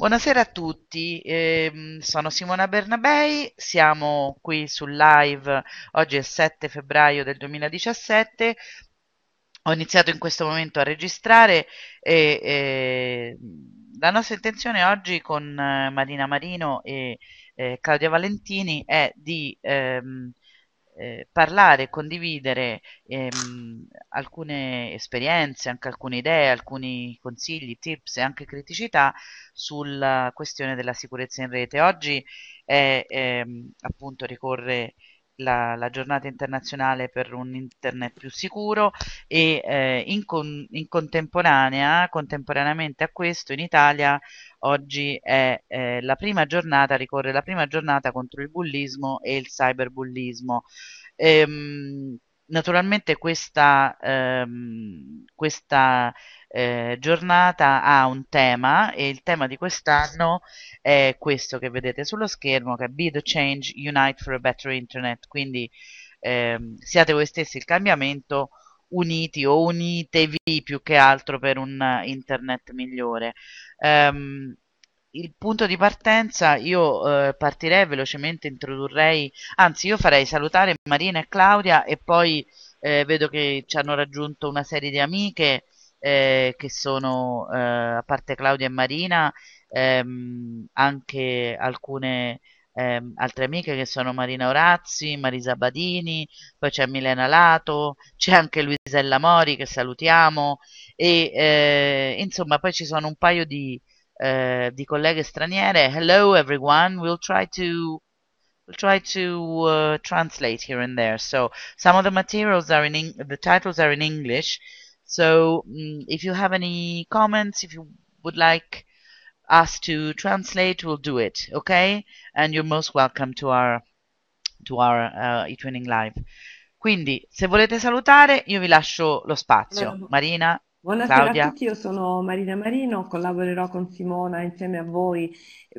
Buonasera a tutti, eh, sono Simona Bernabei, siamo qui sul live, oggi è 7 febbraio del 2017, ho iniziato in questo momento a registrare e, e ehm, la nostra intenzione oggi con eh, Marina Marino e eh, Claudia Valentini è di ehm, eh, parlare, condividere ehm, alcune esperienze, anche alcune idee, alcuni consigli, tips e anche criticità sulla questione della sicurezza in rete. Oggi è, ehm, appunto ricorre la, la, giornata internazionale per un internet più sicuro e eh, in, con, in, contemporanea, contemporaneamente a questo in Italia oggi è eh, la prima giornata, ricorre la prima giornata contro il bullismo e il cyberbullismo. Ehm, naturalmente questa, ehm, questa eh, giornata ha un tema e il tema di quest'anno è questo che vedete sullo schermo che è Be the Change, Unite for a Better Internet, quindi ehm, siate voi stessi il cambiamento uniti o unitevi più che altro per un internet migliore. Um, il punto di partenza io eh, partirei velocemente, introdurrei, anzi io farei salutare Marina e Claudia e poi eh, vedo che ci hanno raggiunto una serie di amiche eh, che sono, eh, a parte Claudia e Marina, ehm, anche alcune ehm, altre amiche che sono Marina Orazzi, Marisa Badini, poi c'è Milena Lato, c'è anche Luisella Mori che salutiamo e eh, insomma poi ci sono un paio di eh, di colleghe straniere. Hello everyone, we'll try to we'll try to uh, translate here and there. So some of the materials are in Eng the titles are in English. So um, if you have any comments, if you would like us to translate, we'll do it. Okay? And you're most welcome to our to our uh, e-training live. Quindi, se volete salutare, io vi lascio lo spazio. Marina, Buonasera Claudia. a tutti, io sono Marina Marino, collaborerò con Simona insieme a voi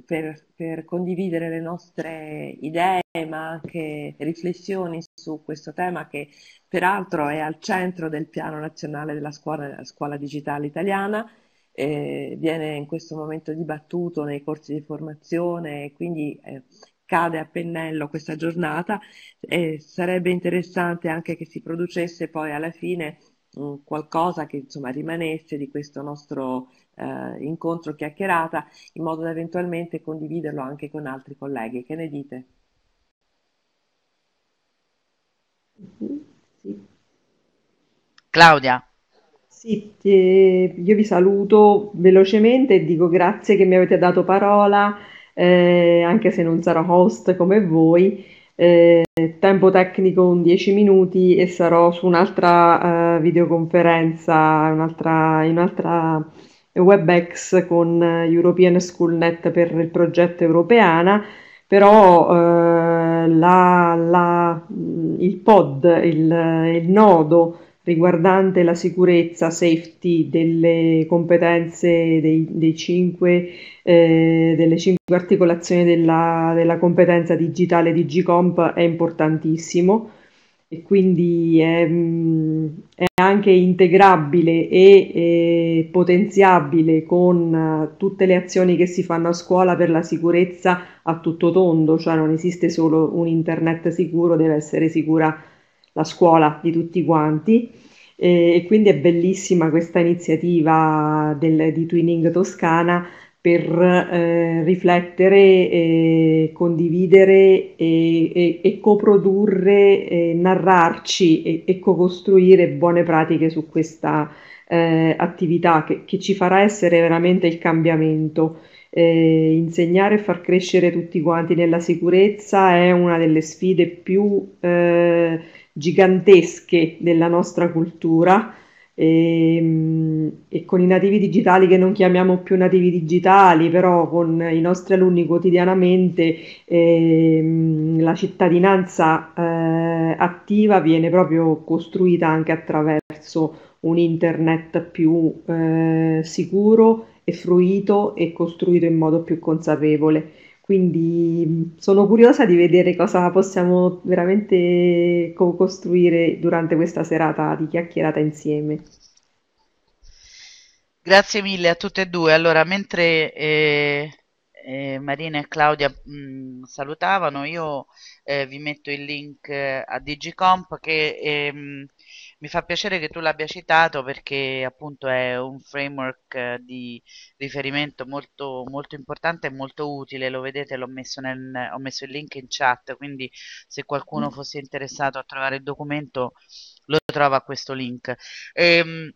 per, per condividere le nostre idee ma anche riflessioni su questo tema che peraltro è al centro del piano nazionale della scuola, scuola digitale italiana, eh, viene in questo momento dibattuto nei corsi di formazione e quindi eh, cade a pennello questa giornata e sarebbe interessante anche che si producesse poi alla fine qualcosa che insomma rimanesse di questo nostro eh, incontro chiacchierata in modo da eventualmente condividerlo anche con altri colleghi. Che ne dite? Sì. Claudia. Sì, io vi saluto velocemente e dico grazie che mi avete dato parola, eh, anche se non sarò host come voi eh, tempo tecnico un 10 minuti e sarò su un'altra eh, videoconferenza, un'altra, in un'altra WebEx con European SchoolNet per il progetto Europeana, però eh, la, la, il pod, il, il nodo riguardante la sicurezza, safety delle competenze dei, dei cinque, eh, delle cinque articolazioni della, della competenza digitale di Gcomp è importantissimo e quindi è, mm, è anche integrabile e potenziabile con eh, tutte le azioni che si fanno a scuola per la sicurezza a tutto tondo, cioè non esiste solo un internet sicuro, deve essere sicura la scuola di tutti quanti e quindi è bellissima questa iniziativa del, di Twinning Toscana per eh, riflettere, eh, condividere e, e, e coprodurre, eh, narrarci e, e co-costruire buone pratiche su questa eh, attività che, che, ci farà essere veramente il cambiamento. insegnare e far crescere tutti quanti nella sicurezza è una delle sfide più eh, gigantesche della nostra cultura e, ehm, e, con i nativi digitali che non chiamiamo più nativi digitali, però con i nostri alunni quotidianamente eh, la cittadinanza eh, attiva viene proprio costruita anche attraverso un internet più eh, sicuro e fruito e costruito in modo più consapevole. Quindi mm, sono curiosa di vedere cosa possiamo veramente co- costruire durante questa serata di chiacchierata insieme. Grazie mille a tutte e due. Allora, mentre eh, eh, Marina e Claudia mh, mm, salutavano, io eh, vi metto il link eh, a Digicomp che ehm, mi fa piacere che tu l'abbia citato perché appunto è un framework eh, di riferimento molto, molto importante e molto utile, lo vedete, l'ho messo, nel, ho messo il link in chat, quindi se qualcuno mm. fosse interessato a trovare il documento lo trova a questo link. Ehm,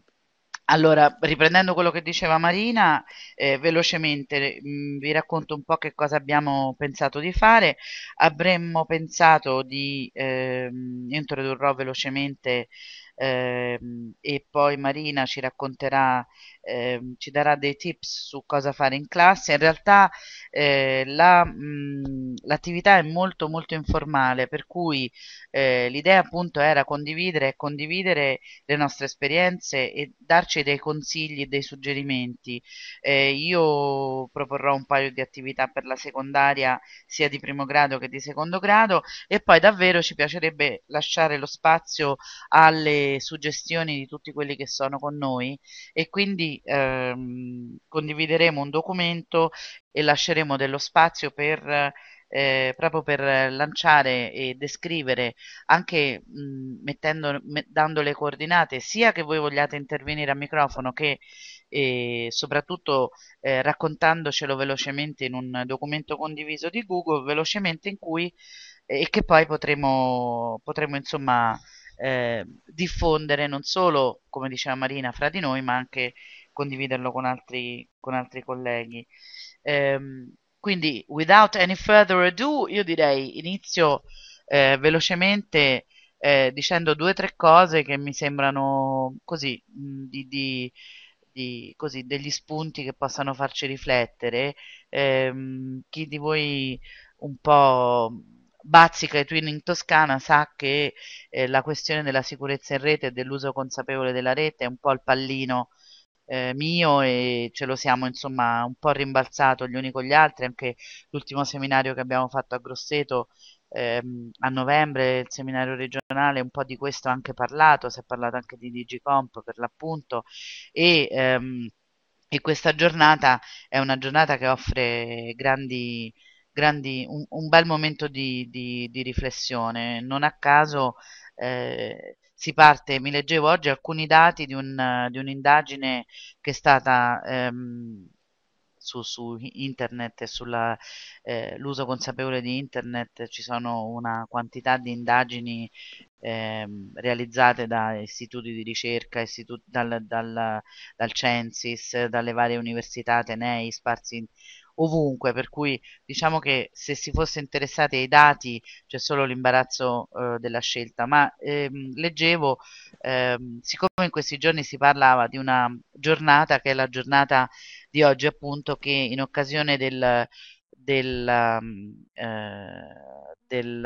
allora, riprendendo quello che diceva Marina, eh, velocemente mh, mm, vi racconto un po' che cosa abbiamo pensato di fare. Avremmo pensato di, ehm, introdurrò velocemente Ehm, e poi Marina ci racconterà eh, ci darà dei tips su cosa fare in classe. In realtà eh, l'attività la, è molto molto informale, per cui eh, l'idea appunto era condividere e condividere le nostre esperienze e darci dei consigli e dei suggerimenti. Eh, io proporrò un paio di attività per la secondaria sia di primo grado che di secondo grado e poi davvero ci piacerebbe lasciare lo spazio alle suggestioni di tutti quelli che sono con noi e quindi ehm, condivideremo un documento e lasceremo dello spazio per, eh, proprio per lanciare e descrivere, anche mh, mettendo, dando le coordinate, sia che voi vogliate intervenire a microfono che e soprattutto eh, raccontandocelo velocemente in un documento condiviso di Google, velocemente in cui e che poi potremo, potremo insomma eh, diffondere non solo, come diceva Marina, fra di noi, ma anche condividerlo con altri, con altri colleghi. Ehm, quindi, without any further ado, io direi inizio eh, velocemente eh, dicendo due o tre cose che mi sembrano così, di, di, di, così degli spunti che possano farci riflettere. Ehm, chi di voi un po' bazzica i twin in Toscana sa che eh, la questione della sicurezza in rete e dell'uso consapevole della rete è un po' il pallino eh, mio e ce lo siamo insomma un po' rimbalzato gli uni con gli altri, anche l'ultimo seminario che abbiamo fatto a Grosseto ehm, a novembre, il seminario regionale, un po' di questo ha anche parlato, si è parlato anche di Digicomp per l'appunto e, ehm, e questa giornata è una giornata che offre grandi... grandi un, un bel momento di, di, di riflessione. Non a caso eh, si parte, mi leggevo oggi alcuni dati di, un, di un'indagine che è stata ehm, su, su, internet e sull'uso eh, consapevole di internet, ci sono una quantità di indagini ehm, realizzate da istituti di ricerca, istituti, dal, dal, dal Censis, dalle varie università, Atenei, sparsi in ovunque, per cui diciamo che se si fosse interessati ai dati c'è solo l'imbarazzo eh, della scelta, ma ehm, leggevo, ehm, siccome in questi giorni si parlava di una giornata che è la giornata di oggi appunto, che in occasione del, del, ehm, eh, del,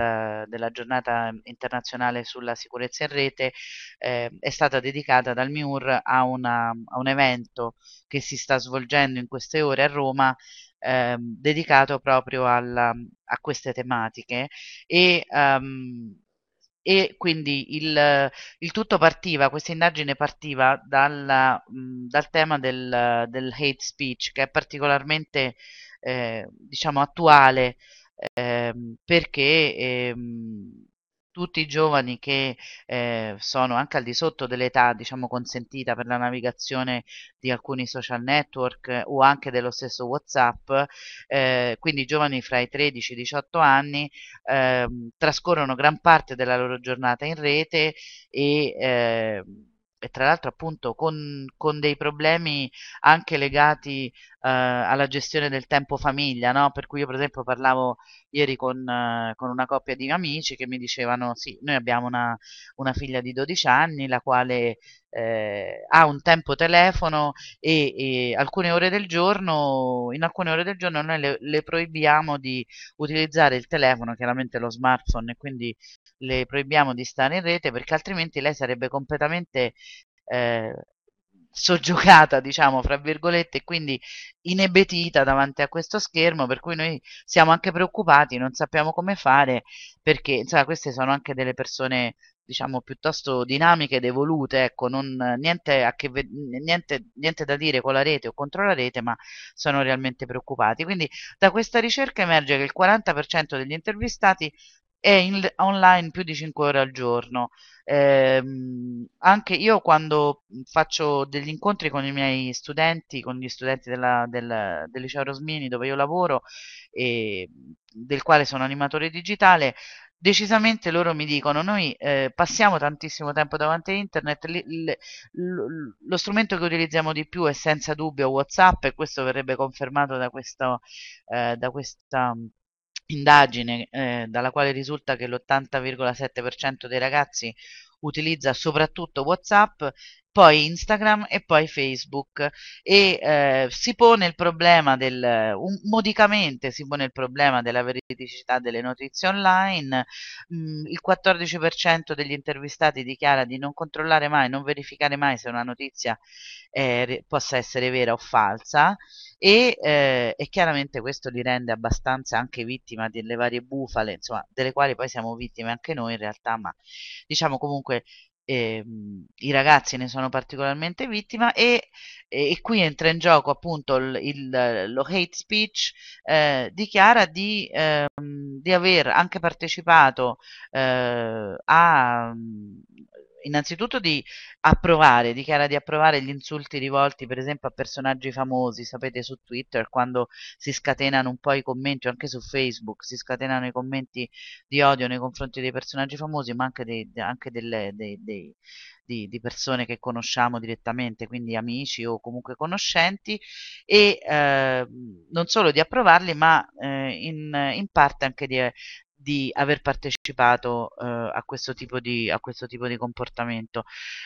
della giornata internazionale sulla sicurezza in rete eh, è stata dedicata dal MIUR a, una, a, un evento che si sta svolgendo in queste ore a Roma ehm, dedicato proprio alla, um, a queste tematiche e, um, e quindi il, il, tutto partiva, questa indagine partiva dalla, mh, mm, dal tema del, del, hate speech che è particolarmente eh, diciamo attuale eh, perché ehm, tutti i giovani che eh, sono anche al di sotto dell'età diciamo consentita per la navigazione di alcuni social network eh, o anche dello stesso Whatsapp, eh, quindi giovani fra i 13 e i 18 anni eh, trascorrono gran parte della loro giornata in rete e ehm, e tra l'altro appunto con, con, dei problemi anche legati eh, alla gestione del tempo famiglia, no? Per cui io per esempio parlavo ieri con, eh, con, una coppia di amici che mi dicevano sì, noi abbiamo una, una figlia di 12 anni la quale eh, ha un tempo telefono e, e, alcune ore del giorno, in alcune ore del giorno noi le, le proibiamo di utilizzare il telefono, chiaramente lo smartphone, e quindi le proibiamo di stare in rete perché altrimenti lei sarebbe completamente eh, soggiogata, diciamo, fra virgolette, e quindi inebetita davanti a questo schermo, per cui noi siamo anche preoccupati, non sappiamo come fare, perché insomma, queste sono anche delle persone diciamo piuttosto dinamiche ed evolute, ecco, non, niente, ve- niente, niente da dire con la rete o contro la rete, ma sono realmente preoccupati. Quindi da questa ricerca emerge che il 40% degli intervistati è in, online più di 5 ore al giorno. Eh, anche io quando mhmm, faccio degli incontri con i miei studenti, con gli studenti della, del, del, liceo Rosmini dove io lavoro e mhmm, del quale sono animatore digitale, decisamente loro mi dicono noi eh, passiamo tantissimo tempo davanti a internet, l, l, l, lo strumento che utilizziamo di più è senza dubbio Whatsapp e questo verrebbe confermato da, questo, eh, da questa mhmm, Indagine, eh, dalla quale risulta che l'80,7 dei ragazzi utilizza soprattutto WhatsApp poi Instagram e poi Facebook e eh, si pone il problema del un, modicamente si pone il problema della veridicità delle notizie online mh, mm, il 14% degli intervistati dichiara di non controllare mai non verificare mai se una notizia eh, possa essere vera o falsa e, eh, e, chiaramente questo li rende abbastanza anche vittima delle varie bufale, insomma, delle quali poi siamo vittime anche noi in realtà, ma diciamo comunque eh, i ragazzi ne sono particolarmente vittima e, e, e qui entra in gioco appunto il, il, lo hate speech, eh, dichiara di, eh, di, aver anche partecipato eh, a innanzitutto di approvare, dichiara di approvare gli insulti rivolti per esempio a personaggi famosi, sapete su Twitter quando si scatenano un po' i commenti, anche su Facebook si scatenano i commenti di odio nei confronti dei personaggi famosi, ma anche, dei, anche delle, dei, dei, di, di, persone che conosciamo direttamente, quindi amici o comunque conoscenti, e eh, non solo di approvarli, ma eh, in, in parte anche di, eh, di aver partecipato partecipato eh, a, questo di, a, questo tipo di, comportamento.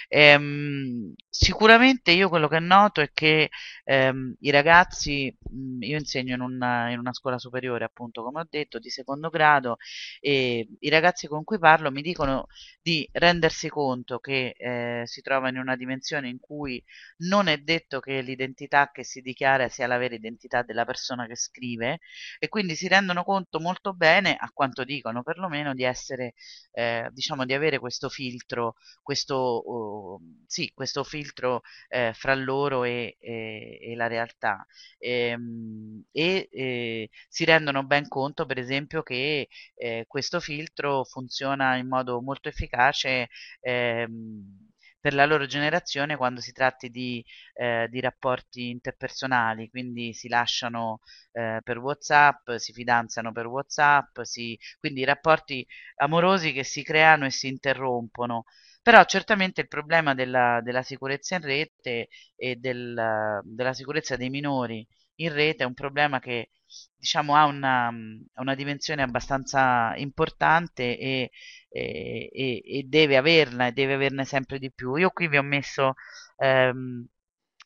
Ehm, sicuramente io quello che noto è che ehm, i ragazzi, mh, io insegno in una, in una, scuola superiore appunto come ho detto, di secondo grado, e i ragazzi con cui parlo mi dicono di rendersi conto che eh, si trova in una dimensione in cui non è detto che l'identità che si dichiara sia la vera identità della persona che scrive e quindi si rendono conto molto bene, a quanto dicono perlomeno, di essere essere, eh, diciamo, di avere questo filtro, questo, uh, sì, questo filtro eh, fra loro e, e, e la realtà. Ehm, e, e, eh, si rendono ben conto, per esempio, che eh, questo filtro funziona in modo molto efficace. Ehm, per la loro generazione quando si tratti di, eh, di rapporti interpersonali, quindi si lasciano eh, per Whatsapp, si fidanzano per Whatsapp, si... quindi rapporti amorosi che si creano e si interrompono. Però certamente il problema della, della sicurezza in rete e del, della sicurezza dei minori in rete è un problema che diciamo, ha una, una, dimensione abbastanza importante e, e, e, deve averla e deve averne sempre di più. Io qui vi ho messo ehm,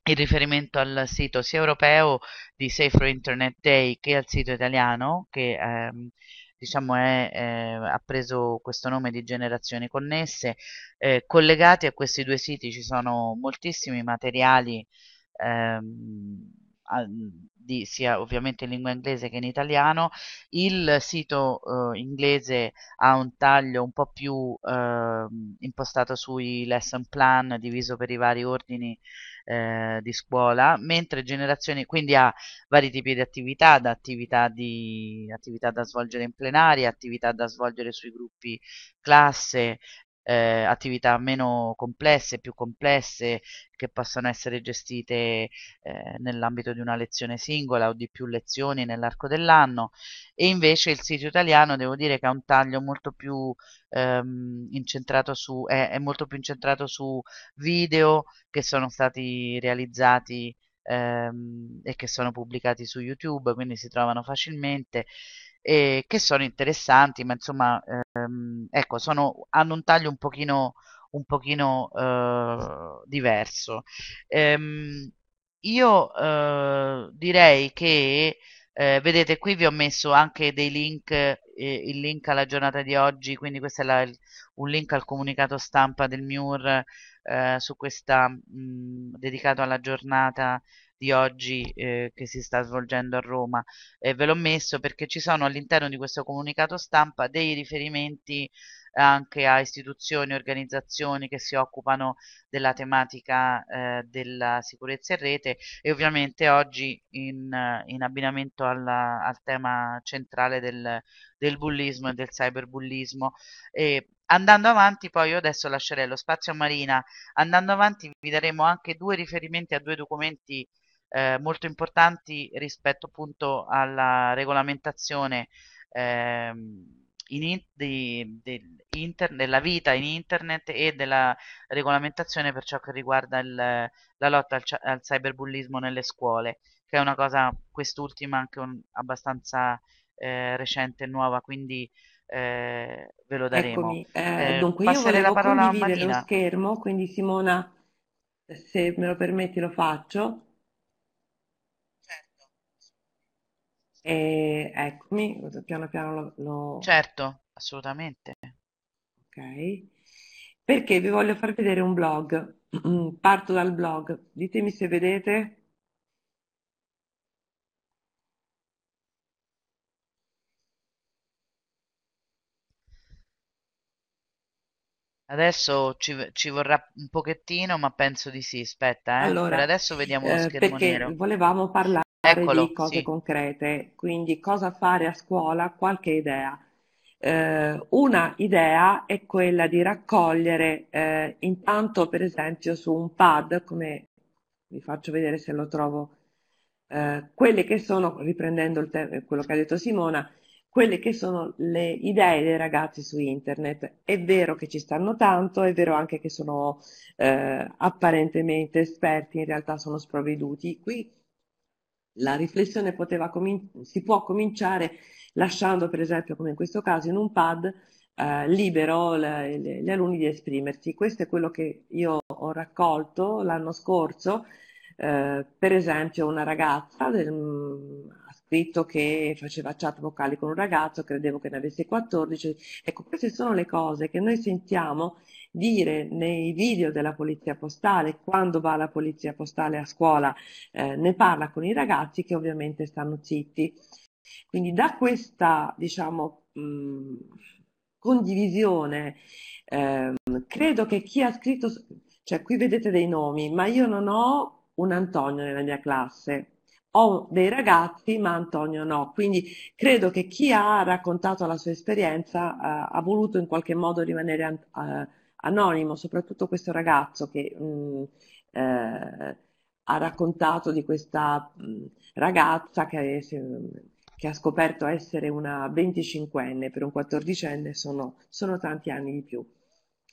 il riferimento al sito sia europeo di Safer Internet Day che al sito italiano che ehm, diciamo è, eh, ha preso questo nome di generazioni connesse. Eh, collegati a questi due siti ci sono moltissimi materiali ehm, di, sia ovviamente in lingua inglese che in italiano. Il sito eh, inglese ha un taglio un po' più eh, impostato sui lesson plan, diviso per i vari ordini eh, di scuola, mentre generazioni, quindi ha vari tipi di attività, da attività, di, attività da svolgere in plenaria, attività da svolgere sui gruppi classe, eh, attività meno complesse, più complesse, che possono essere gestite eh, nell'ambito di una lezione singola o di più lezioni nell'arco dell'anno e invece il sito italiano devo dire che ha un taglio molto più ehm, incentrato su è, è, molto più incentrato su video che sono stati realizzati ehm, e che sono pubblicati su YouTube, quindi si trovano facilmente eh, che sono interessanti, ma insomma, ehm, ecco, sono, hanno un taglio un pochino, un pochino eh, diverso. Ehm, io eh, direi che, eh, vedete, qui vi ho messo anche dei link, eh, il link alla giornata di oggi, quindi questo è la, un link al comunicato stampa del MIUR eh, su questa, mh, mm, dedicato alla giornata di oggi eh, che si sta svolgendo a Roma. Eh, ve l'ho messo perché ci sono all'interno di questo comunicato stampa dei riferimenti anche a istituzioni, organizzazioni che si occupano della tematica eh, della sicurezza in rete e ovviamente oggi in, in abbinamento alla, al tema centrale del, del, bullismo e del cyberbullismo. E andando avanti, poi io adesso lascerei lo spazio a Marina, andando avanti vi daremo anche due riferimenti a due documenti eh, molto importanti rispetto appunto alla regolamentazione ehm, in, di, di inter, della vita in internet e della regolamentazione per ciò che riguarda il, la lotta al, al, cyberbullismo nelle scuole, che è una cosa, quest'ultima, anche un, abbastanza eh, recente e nuova, quindi eh, ve lo daremo. Eccomi, eh, eh dunque io volevo la parola condividere lo schermo, quindi Simona, se me lo permetti lo faccio. E eccomi, piano piano lo, lo... Certo, assolutamente. Ok. Perché vi voglio far vedere un blog. Parto dal blog. Ditemi se vedete. Adesso ci, ci, vorrà un pochettino, ma penso di sì. Aspetta, eh. Allora, per adesso vediamo lo eh, schermo perché nero. Volevamo parlare. Eccolo, di cose sì. concrete, quindi cosa fare a scuola, qualche idea. Eh, una idea è quella di raccogliere eh, intanto per esempio su un pad, come vi faccio vedere se lo trovo, eh, quelle che sono, riprendendo te- quello che ha detto Simona, quelle che sono le idee dei ragazzi su internet. È vero che ci stanno tanto, è vero anche che sono eh, apparentemente esperti, in realtà sono sprovveduti. Qui la riflessione si può cominciare lasciando per esempio come in questo caso in un pad eh, libero le, le, gli alunni di esprimersi. Questo è quello che io ho raccolto l'anno scorso, eh, per esempio una ragazza del, scritto che faceva chat vocali con un ragazzo, credevo che ne avesse 14. Ecco, queste sono le cose che noi sentiamo dire nei video della polizia postale, quando va la polizia postale a scuola eh, ne parla con i ragazzi che ovviamente stanno zitti. Quindi da questa, diciamo, mh, condivisione, eh, credo che chi ha scritto, cioè qui vedete dei nomi, ma io non ho un Antonio nella mia classe, ho dei ragazzi ma Antonio no, quindi credo che chi ha raccontato la sua esperienza eh, ha voluto in qualche modo rimanere an- eh, anonimo, soprattutto questo ragazzo che mh, mm, eh, ha raccontato di questa mh, mm, ragazza che, che, ha scoperto essere una 25enne, per un 14enne sono, sono tanti anni di più.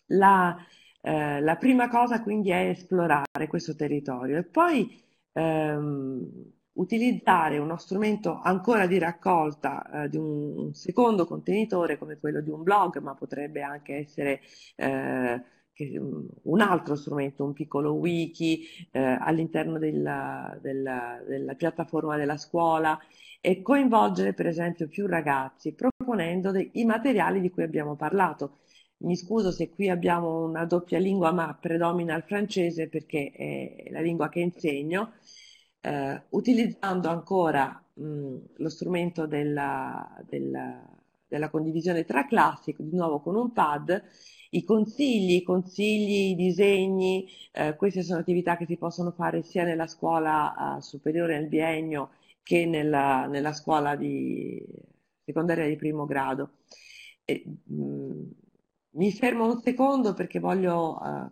La, eh, la prima cosa quindi è esplorare questo territorio e poi ehm, utilizzare uno strumento ancora di raccolta eh, di un, secondo contenitore come quello di un blog, ma potrebbe anche essere eh, mm, un altro strumento, un piccolo wiki eh, all'interno della, della, della, piattaforma della scuola e coinvolgere per esempio più ragazzi proponendo dei, i materiali di cui abbiamo parlato. Mi scuso se qui abbiamo una doppia lingua, ma predomina il francese perché è la lingua che insegno eh, utilizzando ancora mh, lo strumento della, della, della, condivisione tra classi, di nuovo con un pad, i consigli, i consigli, i disegni, eh, queste sono attività che si possono fare sia nella scuola eh, superiore al biennio che nella, nella scuola di, secondaria di primo grado. E, mh, mi fermo un secondo perché voglio eh,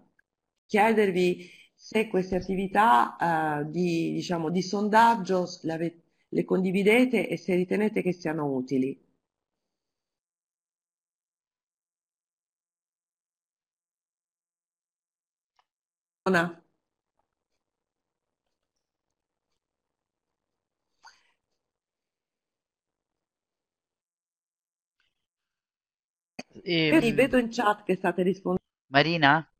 chiedervi se queste attività eh, di, diciamo, di, sondaggio le, le condividete e se ritenete che siano utili. Buona. Ehm... Vedo in chat che state rispondendo. Marina?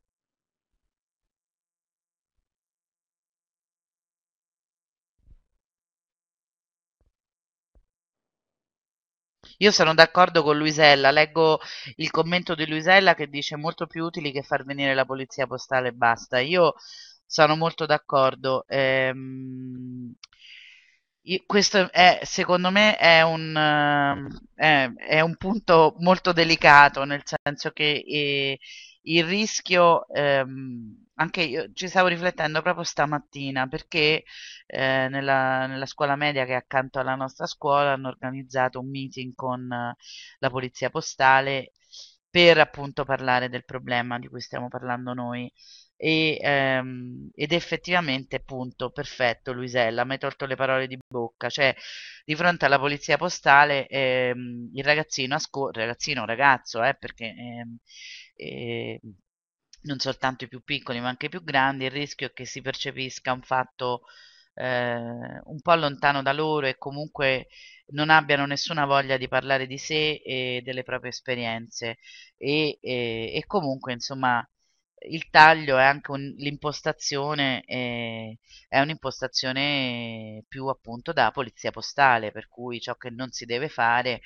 Io sono d'accordo con Luisella, leggo il commento di Luisella che dice molto più utili che far venire la polizia postale e basta. Io sono molto d'accordo. Ehm, questo è, secondo me è un, eh, è, è un, punto molto delicato, nel senso che eh, il rischio... Ehm, anche io ci stavo riflettendo proprio stamattina perché eh, nella, nella, scuola media che è accanto alla nostra scuola hanno organizzato un meeting con eh, la polizia postale per appunto parlare del problema di cui stiamo parlando noi. E, ehm, ed effettivamente, punto, perfetto Luisella, mi hai tolto le parole di bocca, cioè di fronte alla polizia postale ehm, il ragazzino, ragazzino, ragazzo, eh, perché ehm, eh, non soltanto i più piccoli ma anche i più grandi, il rischio è che si percepisca un fatto eh, un po' lontano da loro e comunque non abbiano nessuna voglia di parlare di sé e delle proprie esperienze e, e, eh, e comunque insomma il taglio è anche un, l'impostazione, è, eh, è, un'impostazione più appunto da polizia postale, per cui ciò che non si deve fare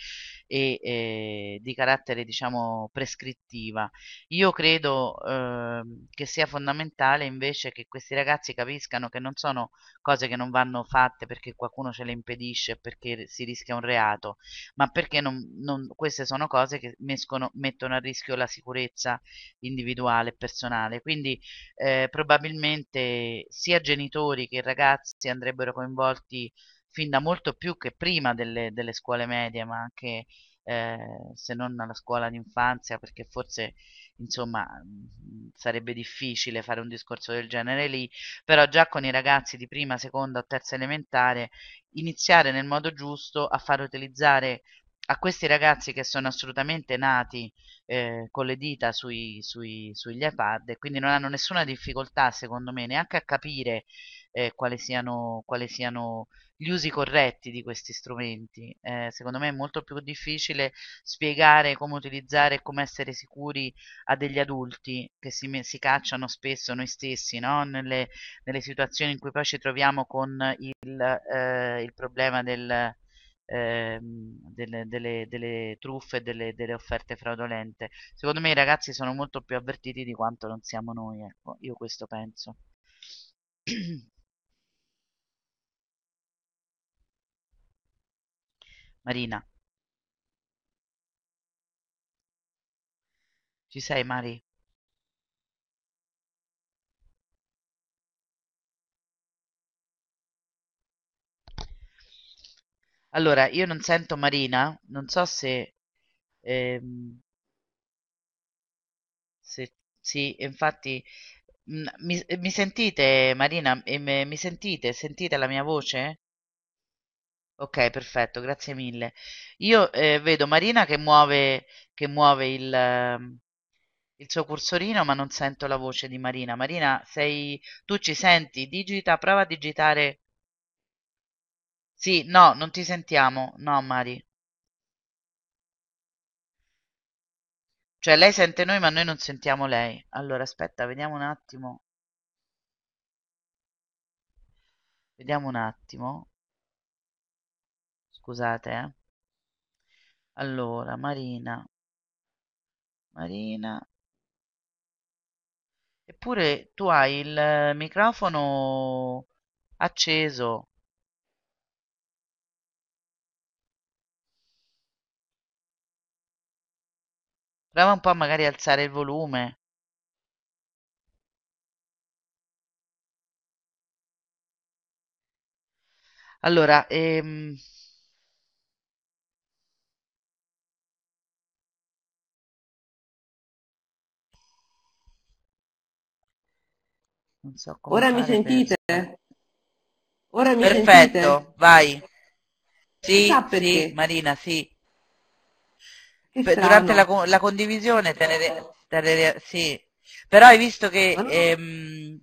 è, è eh, di carattere diciamo prescrittiva. Io credo eh, che sia fondamentale invece che questi ragazzi capiscano che non sono cose che non vanno fatte perché qualcuno ce le impedisce, perché si rischia un reato, ma perché non, non, queste sono cose che mescono, mettono a rischio la sicurezza individuale e personale personale, quindi eh, probabilmente sia genitori che ragazzi andrebbero coinvolti fin da molto più che prima delle, delle scuole medie, ma anche eh, se non alla scuola d'infanzia, perché forse insomma mm, sarebbe difficile fare un discorso del genere lì, però già con i ragazzi di prima, seconda o terza elementare iniziare nel modo giusto a far utilizzare a questi ragazzi che sono assolutamente nati eh, con le dita sui, sui, sugli iPad e quindi non hanno nessuna difficoltà, secondo me, neanche a capire eh, quali, siano, quali, siano, gli usi corretti di questi strumenti. Eh, secondo me è molto più difficile spiegare come utilizzare e come essere sicuri a degli adulti che si, si cacciano spesso noi stessi no? nelle, nelle, situazioni in cui poi ci troviamo con il, eh, il problema del ehm, delle, delle, delle, truffe e delle, delle, offerte fraudolente. Secondo me i ragazzi sono molto più avvertiti di quanto non siamo noi, ecco, io questo penso. Marina. Ci sei Mari? Allora, io non sento Marina, non so se... ehm, se sì, infatti... Mm, mi, mi sentite, Marina? E me- Mi sentite? Sentite la mia voce? Ok, perfetto, grazie mille. Io eh, vedo Marina che muove, che muove il, ehm, il suo cursorino, ma non sento la voce di Marina. Marina, sei... tu ci senti? Digita, prova a digitare sì, no, non ti sentiamo. No, Mari. Cioè, lei sente noi, ma noi non sentiamo lei. Allora, aspetta, vediamo un attimo. Vediamo un attimo. Scusate, eh. Allora, Marina. Marina. Eppure tu hai il microfono acceso. Prova un po' magari a alzare il volume. Allora, ehm... So Ora mi sentite? Per... Ora mi Perfetto, sentite? vai. Sì, sì, Marina, sì per, durante la, la, condivisione te ne, sì. Però hai visto che... Ma non, ehm...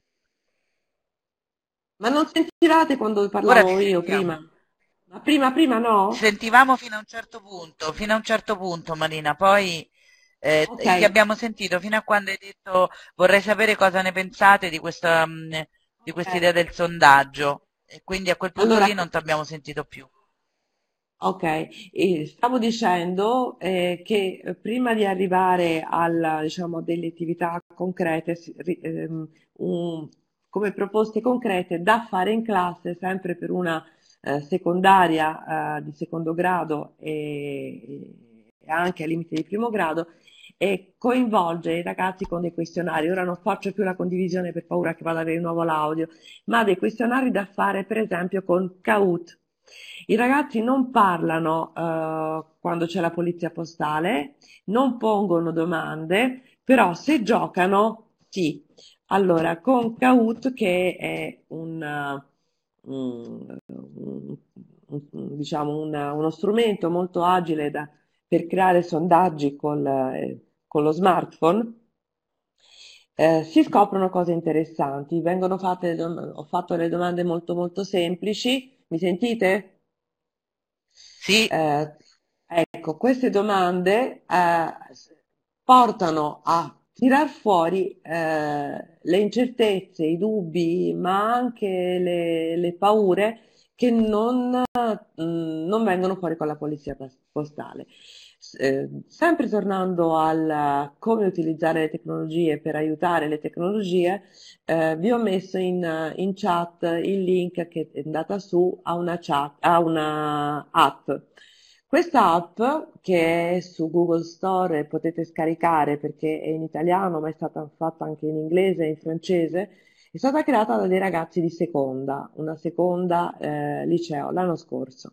ma non sentivate quando parlavo io prima? Ma prima, prima no? Sentivamo fino a un certo punto, fino a un certo punto Marina, poi... Eh, okay. che abbiamo sentito fino a quando hai detto vorrei sapere cosa ne pensate di questa mm, di quest'idea okay. del sondaggio e quindi a quel punto allora, lì non ti abbiamo sentito più. Ok, e stavo dicendo eh, che eh, prima di arrivare a diciamo, delle attività concrete, ehm, un, come proposte concrete da fare in classe, sempre per una eh, secondaria eh, di secondo grado e, e anche a limite di primo grado, e coinvolgere i ragazzi con dei questionari. Ora non faccio più la condivisione per paura che vada a avere di nuovo l'audio, ma dei questionari da fare per esempio con CAUT, i ragazzi non parlano eh, quando c'è la polizia postale, non pongono domande, però se giocano, sì. Allora, con Kaut, che è un, eh, un, un, diciamo un uno strumento molto agile da, per creare sondaggi col, eh, con lo smartphone, eh, si scoprono cose interessanti, vengono fatte, ho fatto le domande molto molto semplici, mi sentite? Sì. Eh, ecco, queste domande eh, portano a tirar fuori eh, le incertezze, i dubbi, ma anche le, le paure che non, mh, mm, non vengono fuori con la polizia postale. Ehm, sempre tornando al come utilizzare le tecnologie per aiutare le tecnologie, eh, vi ho messo in, in, chat il link che è andata su a una, chat, a una app. Questa app che è su Google Store potete scaricare perché è in italiano ma è stata fatta anche in inglese e in francese, è stata creata da dei ragazzi di seconda, una seconda eh, liceo l'anno scorso.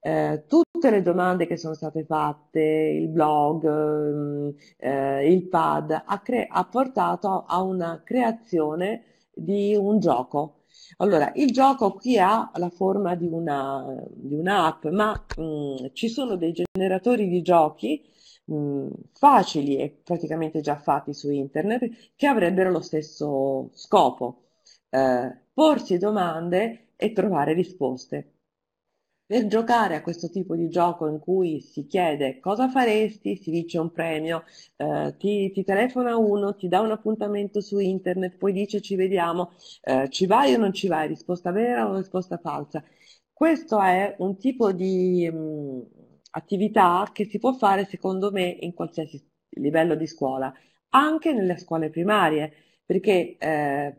Eh, tutte le domande che sono state fatte, il blog, ehm, eh, il pad, ha, cre- ha portato a una creazione di un gioco. Allora, il gioco qui ha la forma di, una, di un'app, ma mh, mm, ci sono dei generatori di giochi mh, mm, facili e praticamente già fatti su internet che avrebbero lo stesso scopo, eh, porsi domande e trovare risposte per giocare a questo tipo di gioco in cui si chiede cosa faresti, si dice un premio, eh, ti, ti, telefona uno, ti dà un appuntamento su internet, poi dice ci vediamo, eh, ci vai o non ci vai, risposta vera o risposta falsa. Questo è un tipo di mh, mm, attività che si può fare secondo me in qualsiasi livello di scuola, anche nelle scuole primarie, perché eh,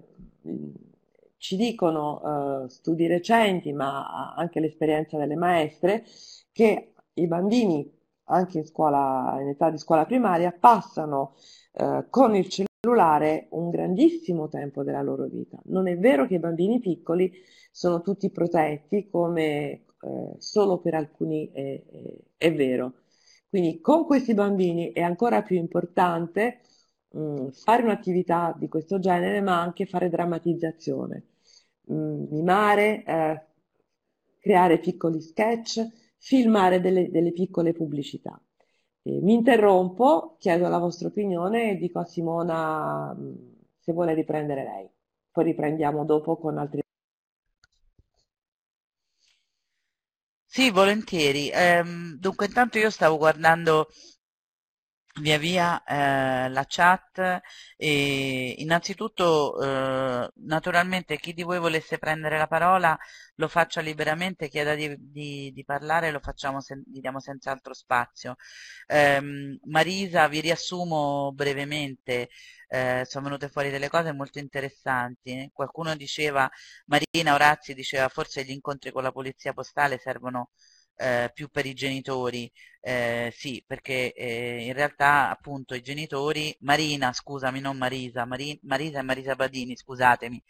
ci dicono eh, studi recenti, ma anche l'esperienza delle maestre, che i bambini anche in, scuola, in età di scuola primaria passano eh, con il cellulare un grandissimo tempo della loro vita. Non è vero che i bambini piccoli sono tutti protetti come eh, solo per alcuni è, è, è vero. Quindi con questi bambini è ancora più importante Mm, fare un'attività di questo genere, ma anche fare drammatizzazione, mh, mm, mimare, eh, creare piccoli sketch, filmare delle, delle piccole pubblicità. Eh, mi interrompo, chiedo la vostra opinione e dico a Simona mh, mm, se vuole riprendere lei. Poi riprendiamo dopo con altri. Sì, volentieri. Ehm, dunque, intanto io stavo guardando via via eh, la chat e innanzitutto eh, naturalmente chi di voi volesse prendere la parola lo faccia liberamente, chieda di, di, di parlare lo facciamo sen gli diamo senz'altro spazio. Eh, Marisa vi riassumo brevemente, eh, sono venute fuori delle cose molto interessanti, qualcuno diceva, Marina Orazzi diceva forse gli incontri con la polizia postale servono eh, più per i genitori. Eh, sì, perché eh, in realtà appunto i genitori, Marina, scusami, non Marisa, Mari, Marisa e Marisa Badini, scusatemi,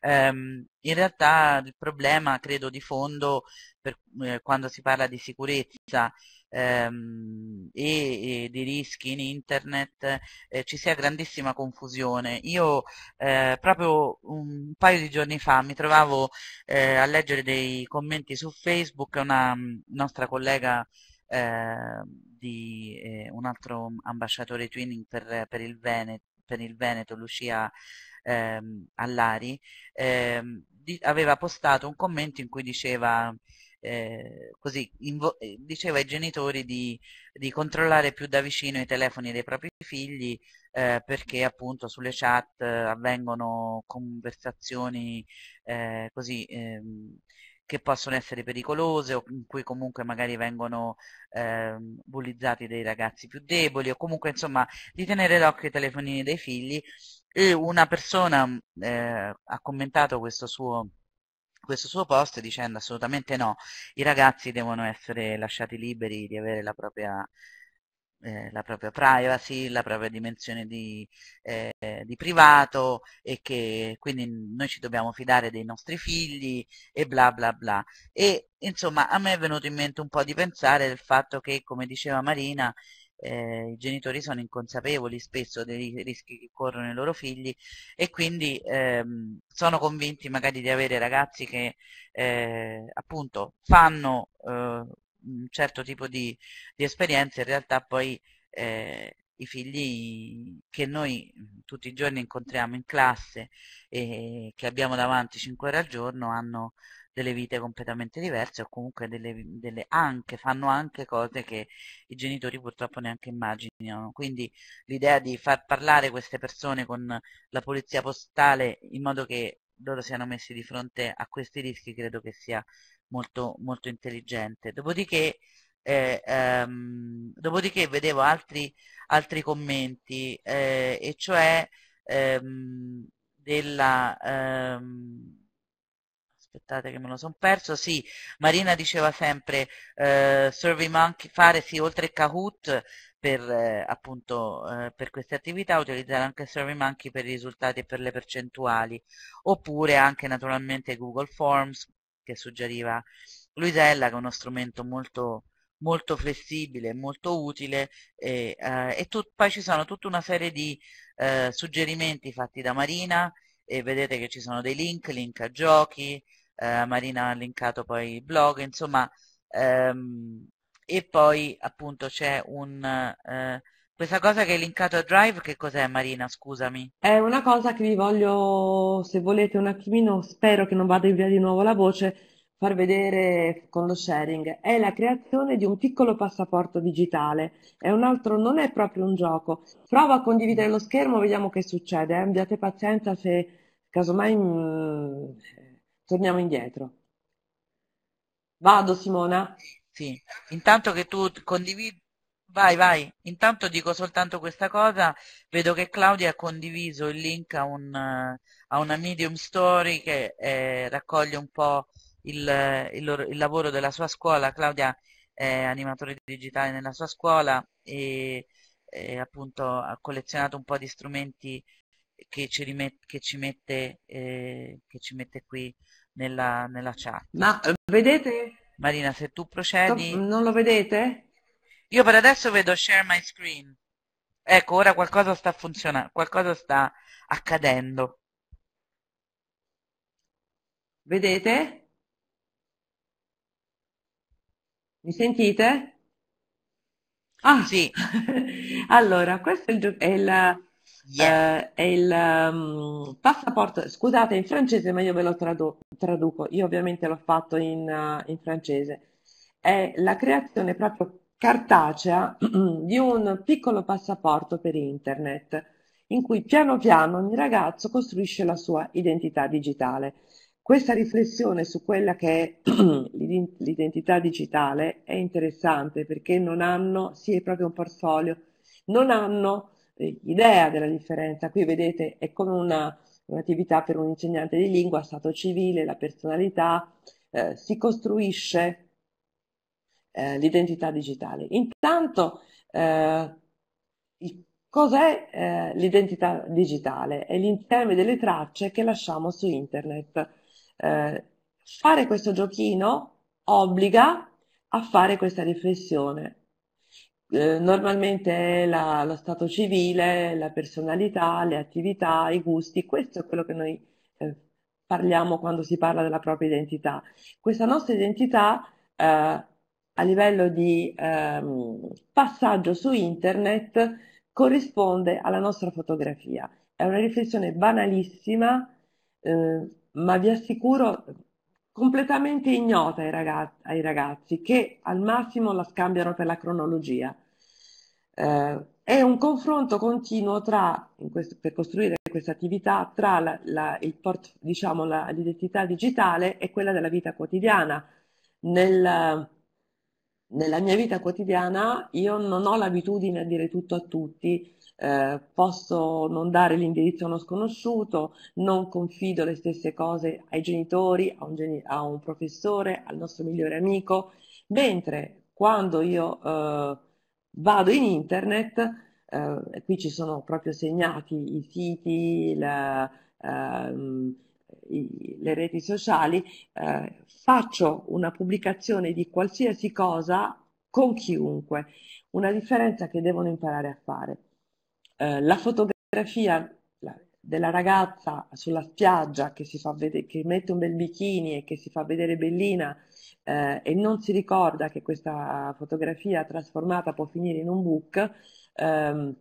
ehm, in realtà il problema credo di fondo per, eh, quando si parla di sicurezza ehm, e, e, di rischi in internet eh, ci sia grandissima confusione. Io eh, proprio un paio di giorni fa mi trovavo eh, a leggere dei commenti su Facebook, una mm, nostra collega Ehm, di eh, un altro ambasciatore twinning per, per, il, Veneto, per il, Veneto, Lucia ehm, Allari, ehm, di, aveva postato un commento in cui diceva eh, così eh, diceva ai genitori di, di, controllare più da vicino i telefoni dei propri figli eh, perché appunto sulle chat eh, avvengono conversazioni eh, così ehm, che possono essere pericolose o in cui comunque magari vengono eh, bullizzati dei ragazzi più deboli o comunque insomma di tenere d'occhio i telefonini dei figli e una persona mm, eh, ha commentato questo suo questo suo post dicendo assolutamente no, i ragazzi devono essere lasciati liberi di avere la propria eh, la propria privacy, la propria dimensione di, eh, di, privato e che quindi noi ci dobbiamo fidare dei nostri figli e bla bla bla. E insomma a me è venuto in mente un po' di pensare del fatto che, come diceva Marina, eh, i genitori sono inconsapevoli spesso dei rischi che corrono i loro figli e quindi ehm, sono convinti magari di avere ragazzi che eh, appunto fanno eh, un certo tipo di, di esperienza, in realtà poi eh, i figli che noi mm, tutti i giorni incontriamo in classe e che abbiamo davanti 5 ore al giorno hanno delle vite completamente diverse o comunque delle, delle anche, fanno anche cose che i genitori purtroppo neanche immaginano. Quindi l'idea di far parlare queste persone con la polizia postale in modo che loro siano messi di fronte a questi rischi credo che sia molto, molto intelligente. Dopodiché, eh, ehm, dopodiché vedevo altri, altri commenti, eh, e cioè ehm, della... Ehm, aspettate che me lo sono perso, sì, Marina diceva sempre eh, Survey Monkey, fare sì, oltre Kahoot per, eh, appunto, eh, per queste attività, utilizzare anche Survey Monkey per i risultati e per le percentuali, oppure anche naturalmente Google Forms che suggeriva Luisella, che è uno strumento molto, molto flessibile, molto utile e, eh, e tut, poi ci sono tutta una serie di eh, suggerimenti fatti da Marina e vedete che ci sono dei link, link a giochi, eh, Marina ha linkato poi blog, insomma ehm, e poi appunto c'è un eh, questa cosa che hai linkato a Drive che cos'è Marina? Scusami. È una cosa che vi voglio, se volete un attimino, spero che non vada via di nuovo la voce, far vedere con lo sharing. È la creazione di un piccolo passaporto digitale. È un altro, non è proprio un gioco. Provo a condividere lo schermo, vediamo che succede. Eh. Abbiate pazienza se casomai mh, mm, torniamo indietro. Vado Simona. Sì, intanto che tu condividi Vai, vai. Intanto dico soltanto questa cosa. Vedo che Claudia ha condiviso il link a, un, a una Medium Story che eh, raccoglie un po' il, il, il, lavoro della sua scuola. Claudia è animatore digitale nella sua scuola e, e appunto ha collezionato un po' di strumenti che ci, rimette, che ci, mette, eh, che ci mette qui nella, nella chat. Ma eh, vedete? Marina, se tu procedi... Non lo vedete? Io per adesso vedo share my screen. Ecco, ora qualcosa sta funzionando, qualcosa sta accadendo. Vedete? Mi sentite? Ah, sì. allora, questo è il, è il, yeah. uh, è il um, passaporto. Scusate, in francese, ma io ve lo tradu traduco. Io ovviamente l'ho fatto in, uh, in francese. È la creazione proprio cartacea di un piccolo passaporto per internet, in cui piano piano ogni ragazzo costruisce la sua identità digitale. Questa riflessione su quella che è l'identità digitale è interessante perché non hanno, sì, è proprio un portfolio, non hanno eh, idea della differenza. Qui vedete è come una, un'attività per un insegnante di lingua, stato civile, la personalità, eh, si costruisce eh, l'identità digitale. Intanto, eh, cos'è eh, l'identità digitale? È l'insieme delle tracce che lasciamo su internet. Eh, fare questo giochino obbliga a fare questa riflessione. Eh, normalmente la, lo stato civile, la personalità, le attività, i gusti, questo è quello che noi eh, parliamo quando si parla della propria identità. Questa nostra identità eh, a livello di ehm, passaggio su internet corrisponde alla nostra fotografia. È una riflessione banalissima, eh, ma vi assicuro completamente ignota ai ragazzi, ai ragazzi, che al massimo la scambiano per la cronologia. Eh, è un confronto continuo tra, questo, per costruire questa attività, tra la, la, port, diciamo, la, l'identità digitale e quella della vita quotidiana. Nel, nella mia vita quotidiana io non ho l'abitudine a dire tutto a tutti, eh, posso non dare l'indirizzo a uno sconosciuto, non confido le stesse cose ai genitori, a un, geni- a un professore, al nostro migliore amico, mentre quando io eh, vado in internet, eh, qui ci sono proprio segnati i siti, la, ehm, i, le reti sociali, eh, faccio una pubblicazione di qualsiasi cosa con chiunque, una differenza che devono imparare a fare. Eh, la fotografia della ragazza sulla spiaggia che, vede- che, mette un bel bikini e che si fa vedere bellina eh, e non si ricorda che questa fotografia trasformata può finire in un book, ehm,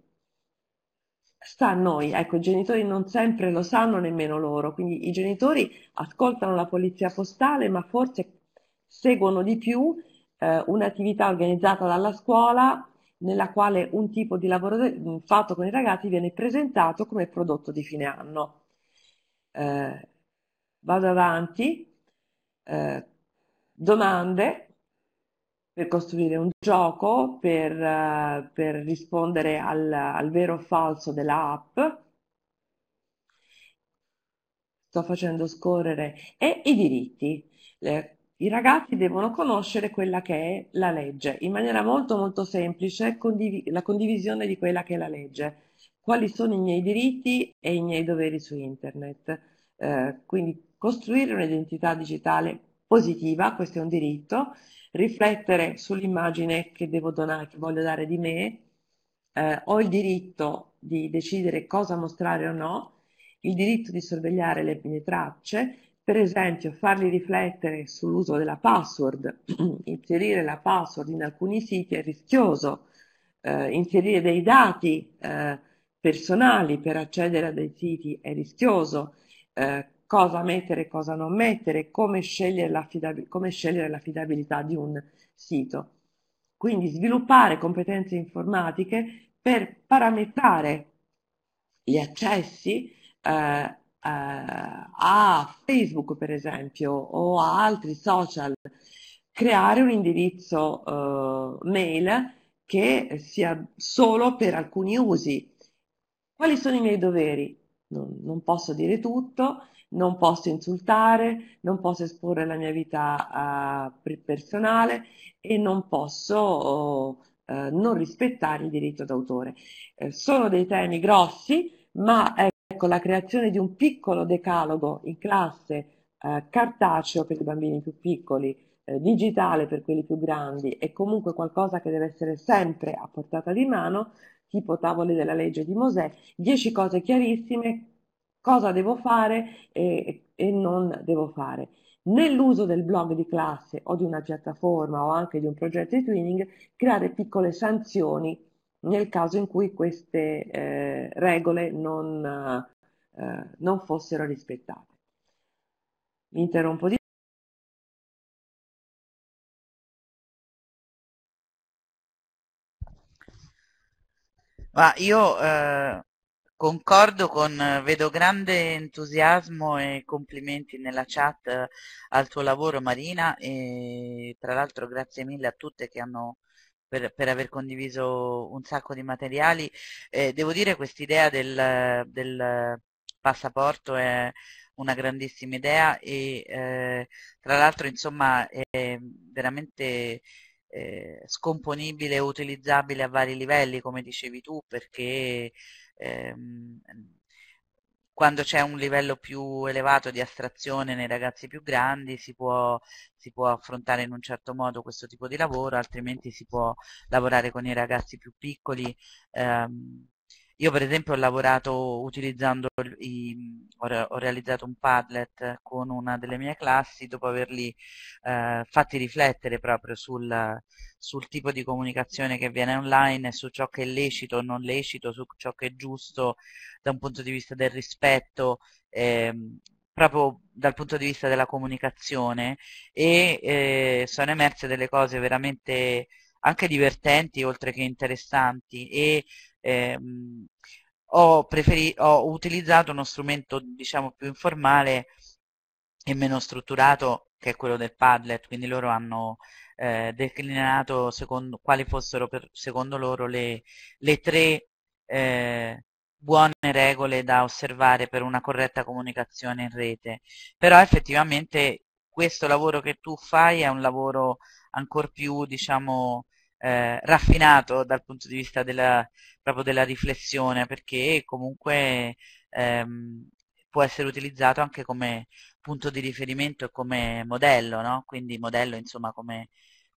sta a noi, ecco i genitori non sempre lo sanno nemmeno loro, quindi i genitori ascoltano la polizia postale ma forse seguono di più eh, un'attività organizzata dalla scuola nella quale un tipo di lavoro de- mm, fatto con i ragazzi viene presentato come prodotto di fine anno. Eh, vado avanti, eh, domande, per costruire un gioco, per, per rispondere al, al vero o falso dell'app. Sto facendo scorrere e i diritti. Le, I ragazzi devono conoscere quella che è la legge in maniera molto molto semplice, condiv- la condivisione di quella che è la legge. Quali sono i miei diritti e i miei doveri su internet? Eh, quindi costruire un'identità digitale positiva, questo è un diritto, riflettere sull'immagine che devo donare, che voglio dare di me, eh, ho il diritto di decidere cosa mostrare o no, il diritto di sorvegliare le mie tracce, per esempio farli riflettere sull'uso della password, inserire la password in alcuni siti è rischioso, eh, inserire dei dati eh, personali per accedere a dei siti è rischioso, eh, cosa mettere e cosa non mettere, come scegliere, come scegliere l'affidabilità di un sito. Quindi sviluppare competenze informatiche per parametrare gli accessi eh, eh, a Facebook per esempio o a altri social, creare un indirizzo eh, mail che sia solo per alcuni usi. Quali sono i miei doveri? Non, non posso dire tutto, non posso insultare, non posso esporre la mia vita uh, personale e non posso uh, non rispettare il diritto d'autore. Eh, sono dei temi grossi, ma ecco la creazione di un piccolo decalogo in classe uh, cartaceo per i bambini più piccoli, eh, digitale per quelli più grandi e comunque qualcosa che deve essere sempre a portata di mano, tipo tavole della legge di Mosè, dieci cose chiarissime cosa devo fare e, e non devo fare. Nell'uso del blog di classe o di una piattaforma o anche di un progetto di twinning, creare piccole sanzioni nel caso in cui queste eh, regole non, eh, non fossero rispettate. Mi interrompo di Ma io eh, Concordo con, eh, vedo grande entusiasmo e complimenti nella chat eh, al tuo lavoro Marina e tra l'altro grazie mille a tutte che hanno per, per, aver condiviso un sacco di materiali. Eh, devo dire che quest'idea del, del, passaporto è una grandissima idea e eh, tra l'altro insomma è veramente eh, scomponibile e utilizzabile a vari livelli come dicevi tu perché ehm, quando c'è un livello più elevato di astrazione nei ragazzi più grandi si può, si può, affrontare in un certo modo questo tipo di lavoro, altrimenti si può lavorare con i ragazzi più piccoli ehm, io per esempio ho lavorato utilizzando, i, ho, realizzato un Padlet con una delle mie classi dopo averli eh, fatti riflettere proprio sul, sul, tipo di comunicazione che viene online, su ciò che è lecito o non lecito, su ciò che è giusto da un punto di vista del rispetto, eh, proprio dal punto di vista della comunicazione e eh, sono emerse delle cose veramente anche divertenti oltre che interessanti e ehm, ho, ho, utilizzato uno strumento diciamo più informale e meno strutturato che è quello del Padlet, quindi loro hanno eh, declinato secondo, quali fossero per, secondo loro le, le tre eh, buone regole da osservare per una corretta comunicazione in rete, però effettivamente questo lavoro che tu fai è un lavoro ancora più diciamo, eh, raffinato dal punto di vista della, proprio della riflessione, perché comunque ehm, può essere utilizzato anche come punto di riferimento e come modello, no? quindi modello insomma come,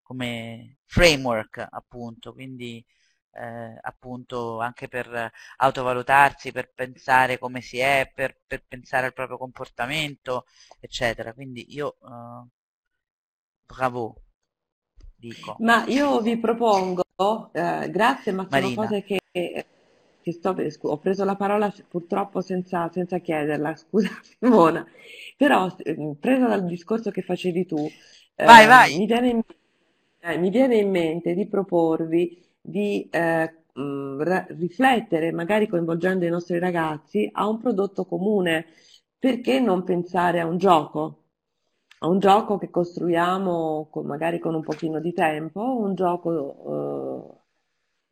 come framework appunto, quindi eh, appunto anche per autovalutarsi, per pensare come si è, per, per pensare al proprio comportamento, eccetera. Quindi io eh, bravo dico. Ma io vi propongo, eh, grazie Martina, sono cose che, che sto ho preso la parola purtroppo senza, senza chiederla, scusa Simona, però eh, presa dal discorso che facevi tu, eh, vai, vai. Mi, viene in, eh, mi, viene in, mente di proporvi di mh, eh, mm, riflettere, magari coinvolgendo i nostri ragazzi, a un prodotto comune, perché non pensare a un gioco? un gioco che costruiamo con, magari con un pochino di tempo, un gioco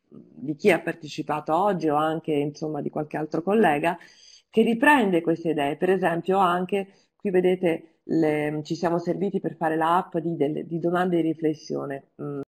eh, di chi ha partecipato oggi o anche insomma di qualche altro collega che riprende queste idee. Per esempio anche qui vedete le, ci siamo serviti per fare l'app di, delle, di domande di riflessione. Mm.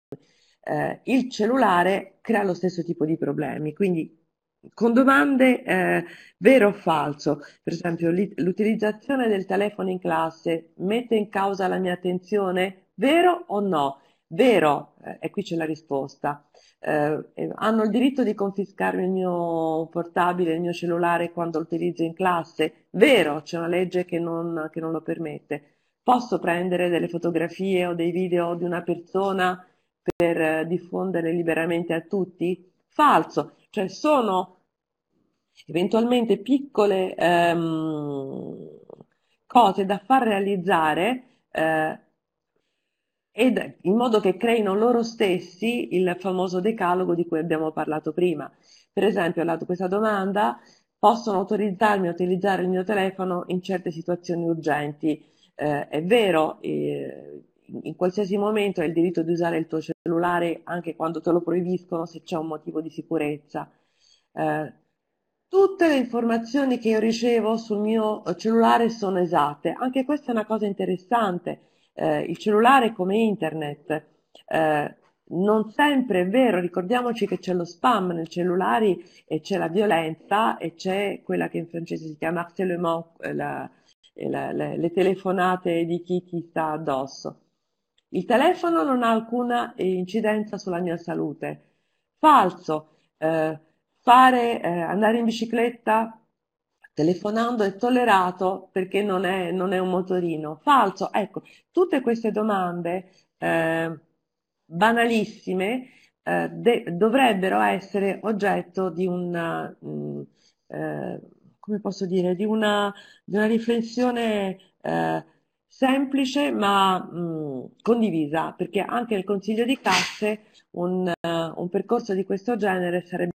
Eh, il cellulare crea lo stesso tipo di problemi, quindi con domande eh, vero o falso, per esempio l'utilizzazione del telefono in classe mette in causa la mia attenzione? Vero o no? Vero, eh, e qui c'è la risposta. Eh, hanno il diritto di confiscarmi il mio portabile, il mio cellulare quando lo utilizzo in classe? Vero, c'è una legge che non, che non lo permette. Posso prendere delle fotografie o dei video di una persona per eh, diffonderle liberamente a tutti? falso, cioè sono eventualmente piccole ehm, cose da far realizzare eh, ed in modo che creino loro stessi il famoso decalogo di cui abbiamo parlato prima. Per esempio, la, questa domanda possono autorizzarmi a utilizzare il mio telefono in certe situazioni urgenti. Eh, è vero, eh, in qualsiasi momento hai il diritto di usare il tuo cellulare anche quando te lo proibiscono se c'è un motivo di sicurezza. Eh, tutte le informazioni che io ricevo sul mio eh, cellulare sono esatte, anche questa è una cosa interessante. Eh, il cellulare come internet eh, non sempre è vero, ricordiamoci che c'è lo spam nel cellulare e c'è la violenza e c'è quella che in francese si chiama harcèlement, eh, la, eh, la, le, le telefonate di chi ti sta addosso. Il telefono non ha alcuna eh, incidenza sulla mia salute. Falso. Eh, fare, eh, andare in bicicletta telefonando è tollerato perché non è, non è, un motorino. Falso. Ecco, tutte queste domande eh, banalissime eh, de- dovrebbero essere oggetto di una, mm, eh, come posso dire, di una, di una riflessione eh, semplice ma mh, condivisa, perché anche nel consiglio di classe un, uh, un percorso di questo genere sarebbe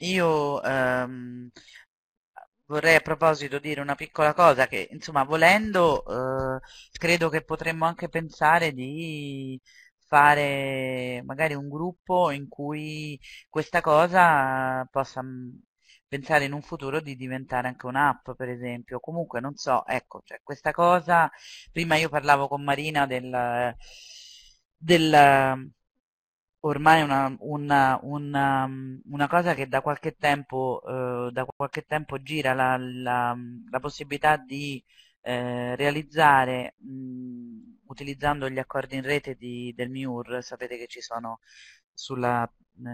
Io ehm, vorrei a proposito dire una piccola cosa che, insomma, volendo, eh, credo che potremmo anche pensare di fare magari un gruppo in cui questa cosa possa mm, pensare in un futuro di diventare anche un'app per esempio comunque non so ecco cioè questa cosa prima io parlavo con Marina del, del ormai una, una, una, mm, una, cosa che da qualche tempo, eh, da qualche tempo gira la, la, mm, la possibilità di eh, realizzare mh, utilizzando gli accordi in rete di, del MIUR, sapete che ci sono sulla,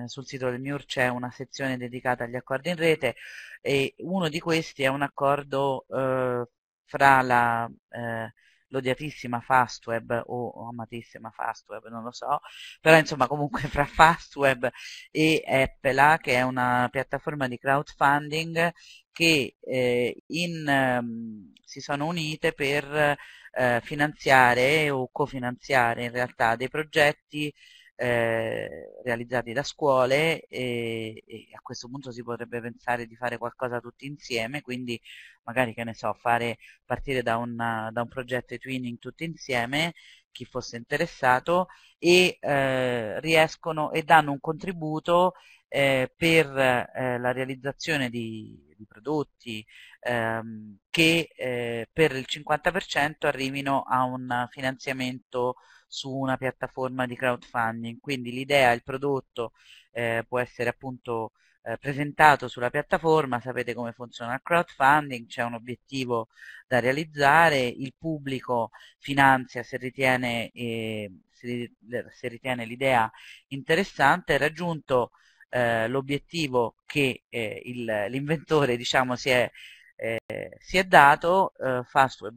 eh, sul sito del MIUR c'è una sezione dedicata agli accordi in rete e uno di questi è un accordo eh, fra la eh, l'odiatissima Fastweb o, amatissima Fastweb, non lo so, però insomma comunque fra Fastweb e Appela, ah, che è una piattaforma di crowdfunding che eh, in, um, si sono unite per eh, finanziare o cofinanziare in realtà dei progetti eh, realizzati da scuole e, e, a questo punto si potrebbe pensare di fare qualcosa tutti insieme, quindi magari che ne so, fare, partire da, una, da un progetto e twinning tutti insieme, chi fosse interessato, e eh, riescono e danno un contributo eh, per eh, la realizzazione di, di prodotti ehm, che eh, per il 50% arrivino a un finanziamento su una piattaforma di crowdfunding. Quindi l'idea, il prodotto eh, può essere appunto eh, presentato sulla piattaforma, sapete come funziona il crowdfunding, c'è un obiettivo da realizzare, il pubblico finanzia se ritiene, eh, se, se ritiene l'idea interessante, raggiunto eh, l'obiettivo che eh, l'inventore diciamo, si è eh, si è dato, eh, fa su web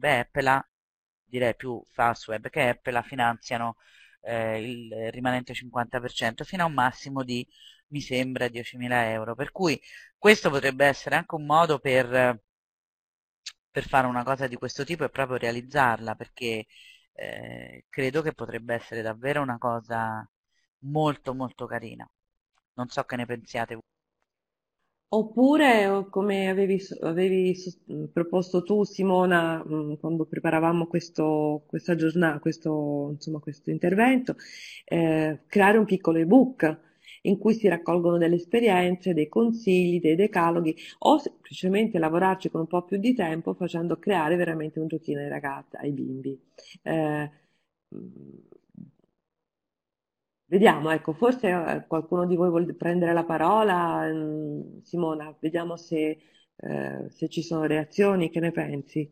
direi più fast web che Apple la finanziano eh, il rimanente 50% fino a un massimo di, mi sembra, 10.000 euro. Per cui questo potrebbe essere anche un modo per, per fare una cosa di questo tipo e proprio realizzarla, perché eh, credo che potrebbe essere davvero una cosa molto molto carina. Non so che ne pensiate voi Oppure, come avevi, avevi proposto tu, Simona, mm, quando preparavamo questo, questa giornata, questo, insomma, questo intervento, eh, creare un piccolo ebook in cui si raccolgono delle esperienze, dei consigli, dei decaloghi, o semplicemente lavorarci con un po' più di tempo facendo creare veramente un giochino ai ragazzi, ai bimbi. Eh, mm, Vediamo, ecco, forse eh, qualcuno di voi vuole prendere la parola, mm, Simona, vediamo se, eh, se ci sono reazioni, che ne pensi?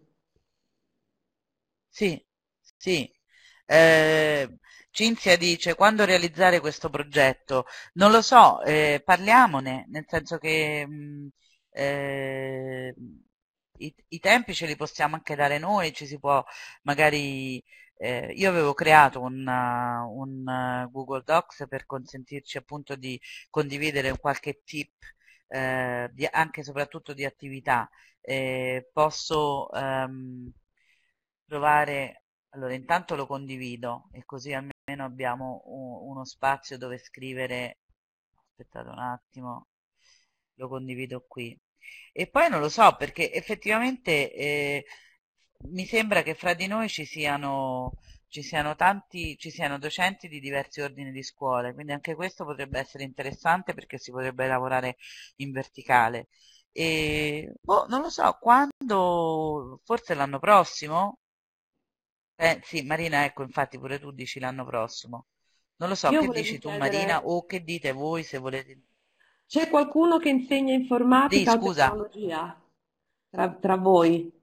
Sì, sì. Eh, Cinzia dice quando realizzare questo progetto? Non lo so, eh, parliamone, nel senso che mh, mm, eh, i, i, tempi ce li possiamo anche dare noi, ci si può magari eh, io avevo creato un, uh, un uh, Google Docs per consentirci appunto di condividere qualche tip eh, di, anche e soprattutto di attività. Eh, posso ehm, provare, allora intanto lo condivido e così almeno abbiamo un, uno spazio dove scrivere, aspettate un attimo, lo condivido qui. E poi non lo so perché effettivamente eh, mi sembra che fra di noi ci siano, ci siano, tanti, ci siano docenti di diversi ordini di scuole, quindi anche questo potrebbe essere interessante perché si potrebbe lavorare in verticale. E, boh, non lo so, quando, forse l'anno prossimo? Eh, sì, Marina, ecco, infatti pure tu dici l'anno prossimo. Non lo so, Io che dici chiedere... tu Marina o che dite voi se volete... C'è qualcuno che insegna informatica sì, o tecnologia tra, tra voi?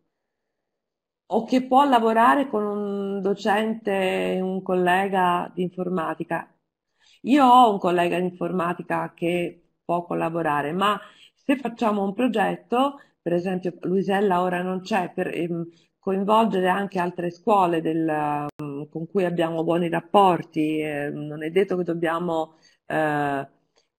o che può lavorare con un docente, un collega di informatica. Io ho un collega di informatica che può collaborare, ma se facciamo un progetto, per esempio Luisella ora non c'è, per ehm, coinvolgere anche altre scuole del, ehm, con cui abbiamo buoni rapporti, eh, non è detto che dobbiamo... Eh,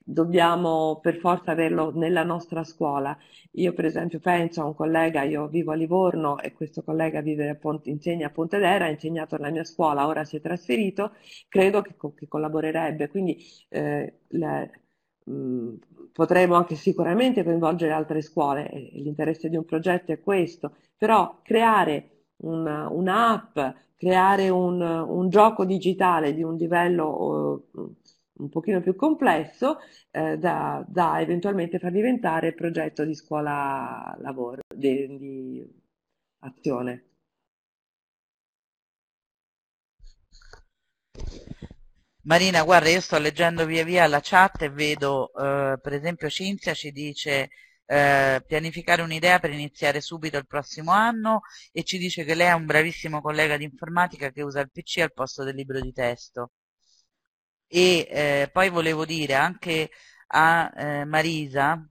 dobbiamo per forza averlo nella nostra scuola. Io per esempio penso a un collega, io vivo a Livorno e questo collega vive a Ponte, insegna a Pontedera, ha insegnato nella mia scuola, ora si è trasferito, credo che, che collaborerebbe. Quindi eh, le, mh, mm, potremo anche sicuramente coinvolgere altre scuole, l'interesse di un progetto è questo, però creare una, un'app, creare un, un, gioco digitale di un livello... Eh, un pochino più complesso eh, da, da, eventualmente far diventare progetto di scuola lavoro, di, di azione. Marina, guarda, io sto leggendo via via la chat e vedo, eh, per esempio, Cinzia ci dice eh, pianificare un'idea per iniziare subito il prossimo anno e ci dice che lei è un bravissimo collega di informatica che usa il PC al posto del libro di testo. E eh, poi volevo dire anche a eh, Marisa,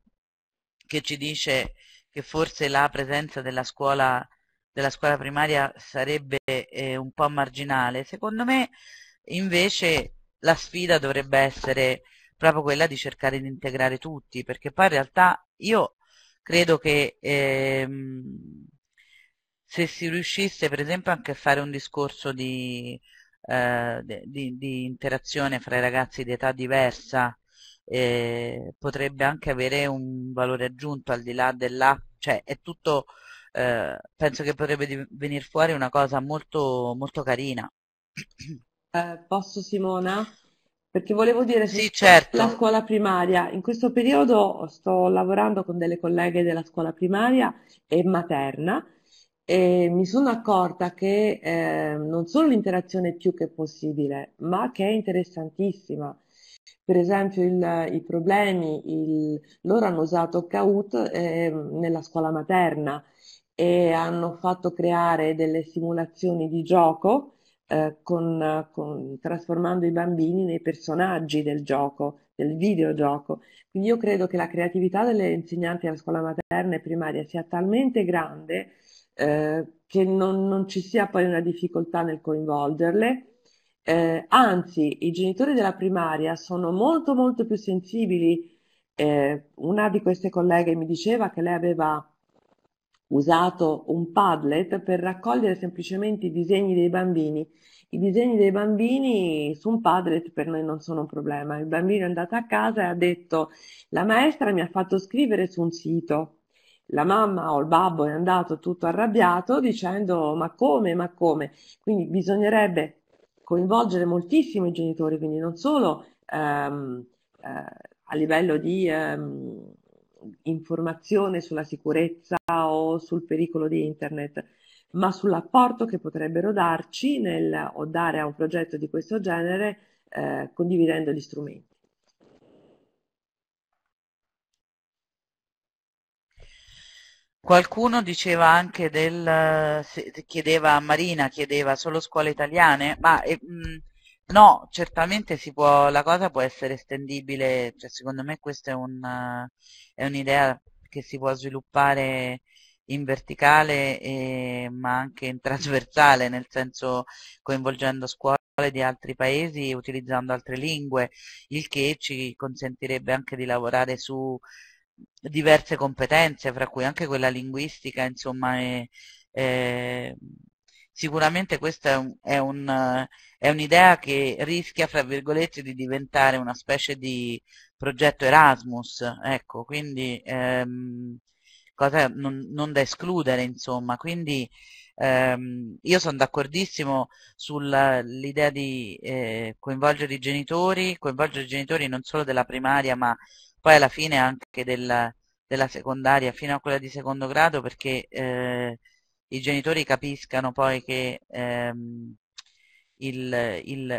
che ci dice che forse la presenza della scuola, della scuola primaria sarebbe eh, un po' marginale, secondo me invece la sfida dovrebbe essere proprio quella di cercare di integrare tutti, perché poi in realtà io credo che ehm, se si riuscisse per esempio anche a fare un discorso di eh, di, di, interazione fra i ragazzi di età diversa eh, potrebbe anche avere un valore aggiunto al di là dell'app, cioè è tutto, eh, penso che potrebbe venire fuori una cosa molto, molto carina. Eh, posso Simona? Perché volevo dire sì, certo. la scuola primaria, in questo periodo sto lavorando con delle colleghe della scuola primaria e materna e mi sono accorta che eh, non solo l'interazione è più che possibile, ma che è interessantissima. Per esempio il, i problemi, il, loro hanno usato CAUT eh, nella scuola materna e hanno fatto creare delle simulazioni di gioco eh, con, con, trasformando i bambini nei personaggi del gioco, del videogioco. Quindi io credo che la creatività delle insegnanti alla scuola materna e primaria sia talmente grande eh, che non, non, ci sia poi una difficoltà nel coinvolgerle. Eh, anzi, i genitori della primaria sono molto molto più sensibili. Eh, una di queste colleghe mi diceva che lei aveva usato un Padlet per raccogliere semplicemente i disegni dei bambini. I disegni dei bambini su un Padlet per noi non sono un problema. Il bambino è andato a casa e ha detto la maestra mi ha fatto scrivere su un sito la mamma o il babbo è andato tutto arrabbiato dicendo ma come, ma come. Quindi bisognerebbe coinvolgere moltissimo i genitori, quindi non solo ehm, eh, a livello di ehm, informazione sulla sicurezza o sul pericolo di internet, ma sull'apporto che potrebbero darci nel, o dare a un progetto di questo genere eh, condividendo gli strumenti. Qualcuno diceva anche del, eh, chiedeva, Marina chiedeva solo scuole italiane, ma eh, mm, no, certamente si può, la cosa può essere estendibile, cioè, secondo me questa eh, è, un'idea che si può sviluppare in verticale e, ma anche in trasversale, nel senso coinvolgendo scuole di altri paesi utilizzando altre lingue, il che ci consentirebbe anche di lavorare su diverse competenze, fra cui anche quella linguistica, insomma, è, è, sicuramente questa è un'idea che rischia, fra virgolette, di diventare una specie di progetto Erasmus, ecco, quindi ehm, cosa non, non, da escludere, insomma, quindi ehm, io sono d'accordissimo sull'idea di eh, coinvolgere i genitori, coinvolgere i genitori non solo della primaria ma poi alla fine anche della, della secondaria fino a quella di secondo grado perché eh, i genitori capiscano poi che ehm,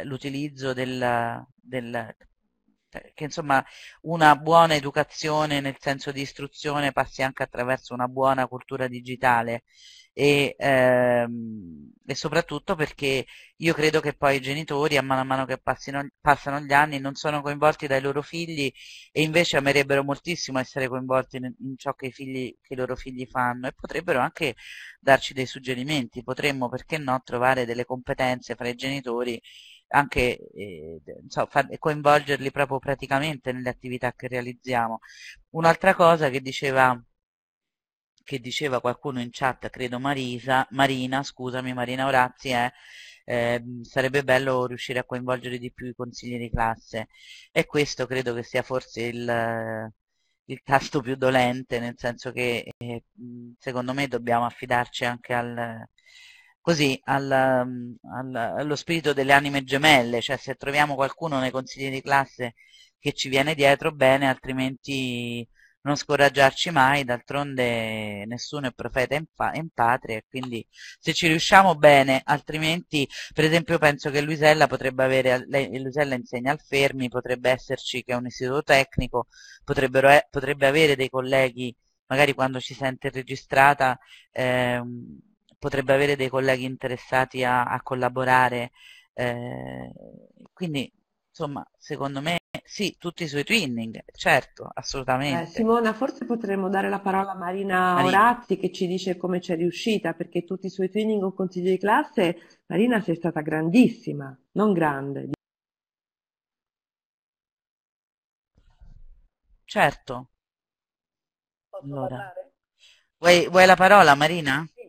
l'utilizzo della, della, che insomma una buona educazione nel senso di istruzione passi anche attraverso una buona cultura digitale e, ehm, e, soprattutto perché io credo che poi i genitori a mano a mano che passino, passano gli anni non sono coinvolti dai loro figli e invece amerebbero moltissimo essere coinvolti in, in ciò che i, figli, che i loro figli fanno e potrebbero anche darci dei suggerimenti, potremmo perché no trovare delle competenze fra i genitori anche eh, so, far, coinvolgerli proprio praticamente nelle attività che realizziamo. Un'altra cosa che diceva che diceva qualcuno in chat, credo Marisa, Marina, scusami Marina Orazzi, è, eh, sarebbe bello riuscire a coinvolgere di più i consigli di classe e questo credo che sia forse il, il tasto più dolente, nel senso che eh, secondo me dobbiamo affidarci anche al, così, al, al, allo spirito delle anime gemelle, cioè se troviamo qualcuno nei consigli di classe che ci viene dietro bene, altrimenti non scoraggiarci mai, d'altronde nessuno è profeta in, in patria, quindi se ci riusciamo bene, altrimenti per esempio penso che Luisella potrebbe avere, lei, Luisella insegna al Fermi, potrebbe esserci che è un istituto tecnico, potrebbe avere dei colleghi, magari quando ci sente registrata, eh, potrebbe avere dei colleghi interessati a, a collaborare, eh, quindi insomma secondo me sì, tutti i suoi twinning, certo, eh, assolutamente. Eh, Simona, forse potremmo dare la parola a Marina, Marina, Orazzi che ci dice come c'è riuscita, perché tutti i suoi twinning con consiglio di classe, Marina sei stata grandissima, non grande. Certo. Posso allora. Vuoi, vuoi la parola Marina? Sì.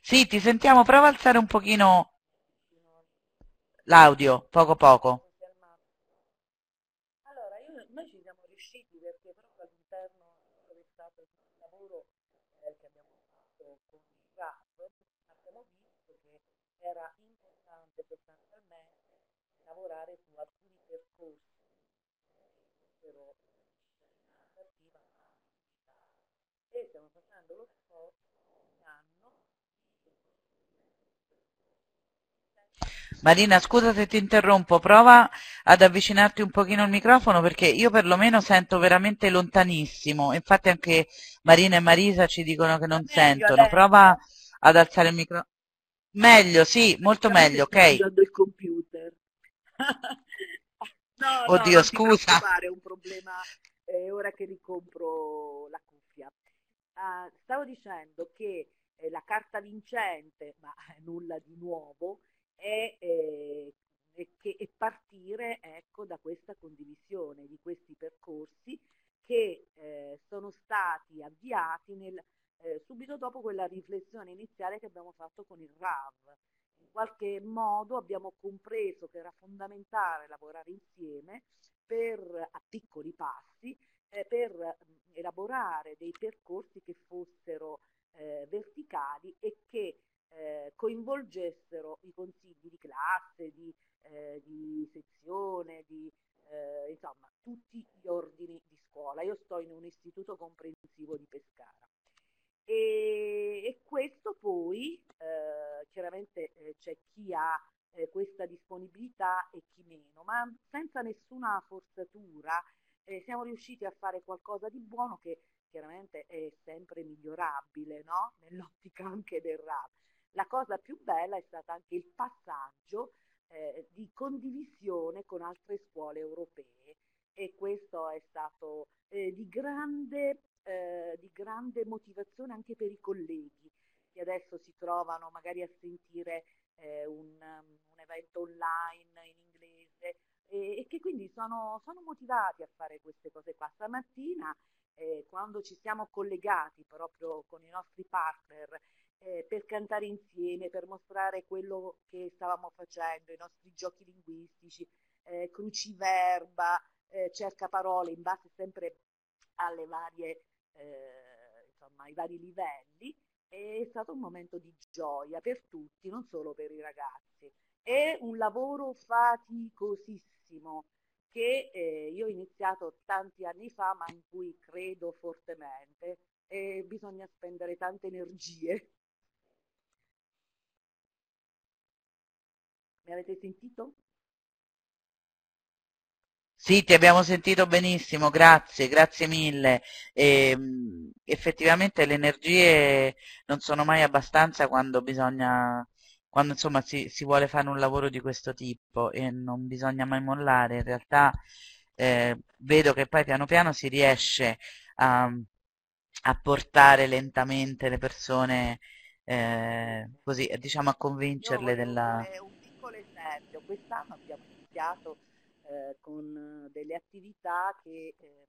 Sì, ti sentiamo, prova a alzare un pochino l'audio poco poco. Marina, scusa se ti interrompo, prova ad avvicinarti un pochino al microfono perché io perlomeno sento veramente lontanissimo, infatti anche Marina e Marisa ci dicono che non meglio, sentono, adesso. prova ad alzare il microfono. Meglio, sì, molto meglio, ok. il computer. no, Oddio, no, scusa. È un problema, eh, ora che ricompro la cuffia. Uh, stavo dicendo che eh, la carta vincente, ma eh, nulla di nuovo, e, e, eh, che, e partire ecco, da questa condivisione di questi percorsi che eh, sono stati avviati nel, eh, subito dopo quella riflessione iniziale che abbiamo fatto con il RAV. In qualche modo abbiamo compreso che era fondamentale lavorare insieme per, a piccoli passi eh, per mm, elaborare dei percorsi che fossero eh, verticali e che eh, coinvolgessero i consigli di classe, di, eh, di sezione, di, eh, insomma tutti gli ordini di scuola. Io sto in un istituto comprensivo di Pescara. E, e questo poi, eh, chiaramente eh, c'è chi ha eh, questa disponibilità e chi meno, ma senza nessuna forzatura siamo riusciti a fare qualcosa di buono che chiaramente è sempre migliorabile, no? nell'ottica anche del RAP la cosa più bella è stato anche il passaggio eh, di condivisione con altre scuole europee e questo è stato eh, di, grande, eh, di grande motivazione anche per i colleghi che adesso si trovano magari a sentire eh, un, un, evento online in inglese e, e che quindi sono, sono, motivati a fare queste cose qua. Stamattina eh, quando ci siamo collegati proprio con i nostri partner eh, per cantare insieme, per mostrare quello che stavamo facendo, i nostri giochi linguistici, eh, cruciverba, eh, cerca parole in base sempre alle varie, eh, insomma, ai vari livelli. È stato un momento di gioia per tutti, non solo per i ragazzi. È un lavoro faticosissimo che eh, io ho iniziato tanti anni fa, ma in cui credo fortemente, e bisogna spendere tante energie Mi avete sentito? Sì, ti abbiamo sentito benissimo, grazie, grazie mille. E, ehm, effettivamente le energie non sono mai abbastanza quando bisogna quando insomma si, si, vuole fare un lavoro di questo tipo e non bisogna mai mollare, in realtà eh, vedo che poi piano piano si riesce a, a portare lentamente le persone eh, così diciamo a convincerle della esempio quest'anno abbiamo iniziato eh, con eh, delle attività che eh,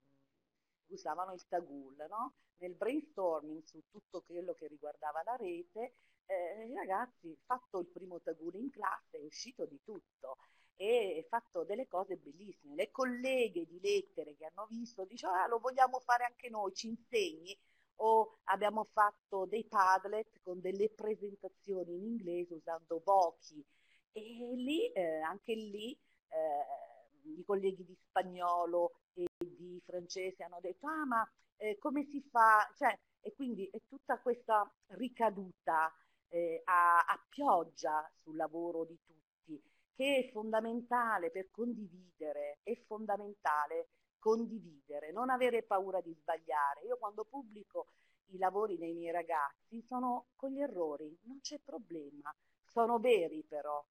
usavano il Tagul, no? nel brainstorming su tutto quello che riguardava la rete, eh, ragazzi, fatto il primo Tagul in classe è uscito di tutto e fatto delle cose bellissime. Le colleghe di lettere che hanno visto dicono ah, lo vogliamo fare anche noi, ci insegni o abbiamo fatto dei padlet con delle presentazioni in inglese usando Vochi e lì, eh, anche lì, eh, i colleghi di spagnolo e di francese hanno detto, ah ma eh, come si fa? Cioè, e quindi è tutta questa ricaduta eh, a, a pioggia sul lavoro di tutti, che è fondamentale per condividere, è fondamentale condividere, non avere paura di sbagliare. Io quando pubblico i lavori dei miei ragazzi sono con gli errori, non c'è problema, sono veri però,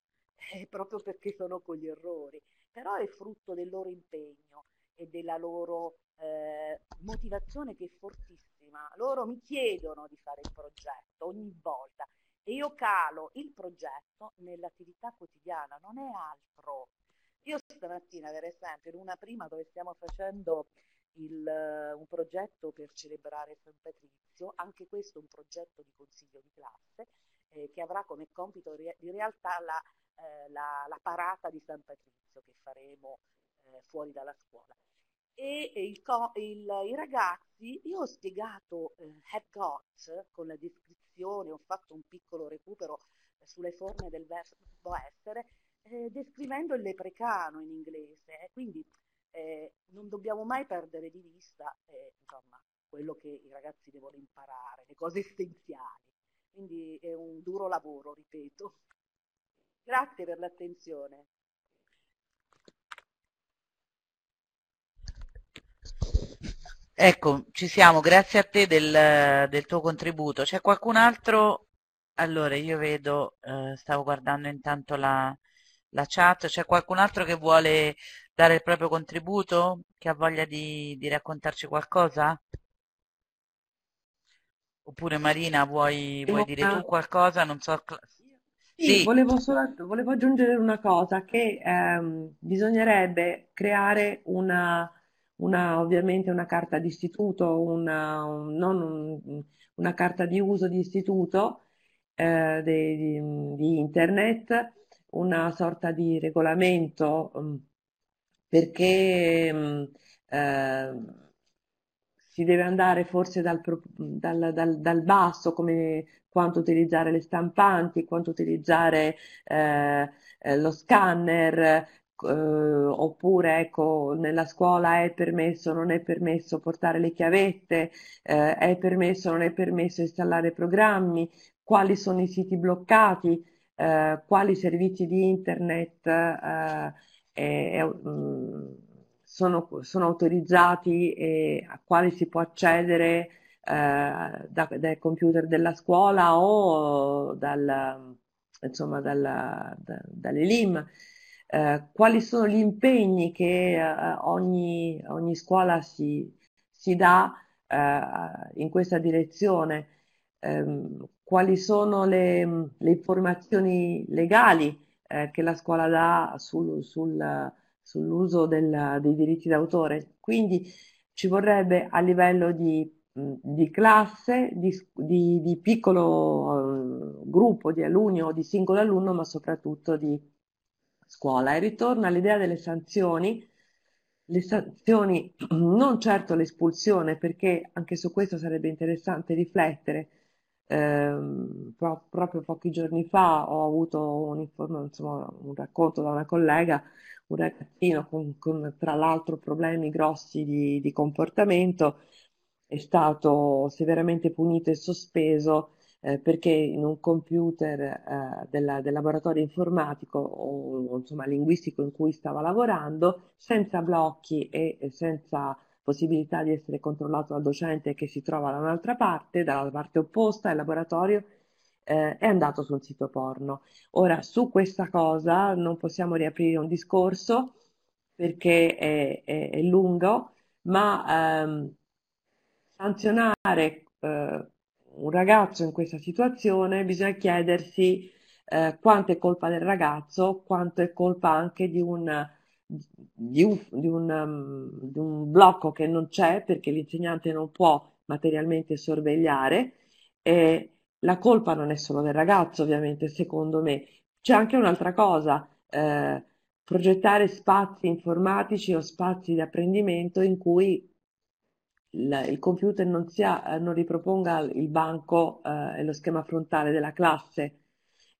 eh, proprio perché sono con gli errori, però è frutto del loro impegno e della loro eh, motivazione che è fortissima. Loro mi chiedono di fare il progetto ogni volta e io calo il progetto nell'attività quotidiana, non è altro. Io stamattina, per esempio, in una prima dove stiamo facendo il, un progetto per celebrare San Patrizio, anche questo è un progetto di consiglio di classe eh, che avrà come compito di realtà la eh, la, la, parata di San Patrizio che faremo eh, fuori dalla scuola. E, e il, il, i ragazzi, io ho spiegato eh, Got, con la descrizione, ho fatto un piccolo recupero eh, sulle forme del verbo essere, eh, descrivendo il leprecano in inglese, quindi eh, non dobbiamo mai perdere di vista eh, insomma, quello che i ragazzi devono imparare, le cose essenziali. Quindi è un duro lavoro, ripeto. Grazie per l'attenzione. Ecco, ci siamo, grazie a te del, del tuo contributo. C'è qualcun altro? Allora, io vedo, eh, stavo guardando intanto la, la chat, c'è qualcun altro che vuole dare il proprio contributo, che ha voglia di, di raccontarci qualcosa? Oppure Marina, vuoi, vuoi dire tu qualcosa? Non so sì, volevo, solo, volevo aggiungere una cosa, che ehm, bisognerebbe creare una, una, ovviamente una carta di istituto, una, non un, una carta di uso di istituto eh, de, di, di, internet, una sorta di regolamento, mm, perché mh, mm, eh, si deve andare forse dal, dal, dal, dal basso come quanto utilizzare le stampanti, quanto utilizzare eh, eh, lo scanner, eh, oppure ecco, nella scuola è permesso, o non è permesso portare le chiavette, eh, è permesso, o non è permesso installare programmi, quali sono i siti bloccati, eh, quali servizi di internet eh, mm, sono, sono, autorizzati e a quali si può accedere eh, da, dai computer della scuola o dal, insomma, dal, da, dalle LIM. Eh, quali sono gli impegni che eh, ogni, ogni, scuola si, si dà eh, in questa direzione, ehm, quali sono le, le informazioni legali eh, che la scuola dà sul, sul, sull'uso del, dei diritti d'autore. Quindi ci vorrebbe a livello di di classe, di, di, di piccolo eh, gruppo di alunni o di singolo alunno, ma soprattutto di scuola. E ritorno all'idea delle sanzioni, le sanzioni, non certo l'espulsione, perché anche su questo sarebbe interessante riflettere. Eh, pro- proprio pochi giorni fa ho avuto un, insomma, un racconto da una collega, un ragazzino con, con, tra l'altro problemi grossi di, di comportamento è stato severamente punito e sospeso eh, perché in un computer eh, della, del laboratorio informatico o insomma, linguistico in cui stava lavorando, senza blocchi e, senza possibilità di essere controllato dal docente che si trova da un'altra parte, dalla parte opposta al laboratorio, eh, è andato su un sito porno. Ora, su questa cosa non possiamo riaprire un discorso perché è, è, è lungo, ma ehm, sanzionare eh, un ragazzo in questa situazione bisogna chiedersi eh, quanto è colpa del ragazzo, quanto è colpa anche di un, di un, di un, um, di un blocco che non c'è perché l'insegnante non può materialmente sorvegliare. E la colpa non è solo del ragazzo, ovviamente, secondo me. C'è anche un'altra cosa, eh, progettare spazi informatici o spazi di apprendimento in cui il, il computer non, sia, eh, non, riproponga il banco eh, e lo schema frontale della classe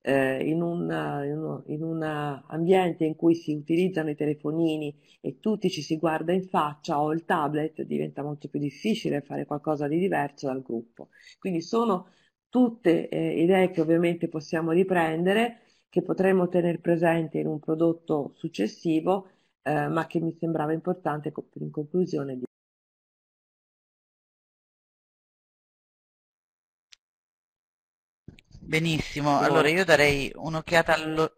eh, in, un, eh, in un eh, ambiente in cui si utilizzano i telefonini e tutti ci si guarda in faccia o il tablet, diventa molto più difficile fare qualcosa di diverso dal gruppo. Quindi sono tutte eh, idee che ovviamente possiamo riprendere, che potremmo tenere presente in un prodotto successivo, eh, ma che mi sembrava importante in conclusione. di Benissimo, allora io darei un'occhiata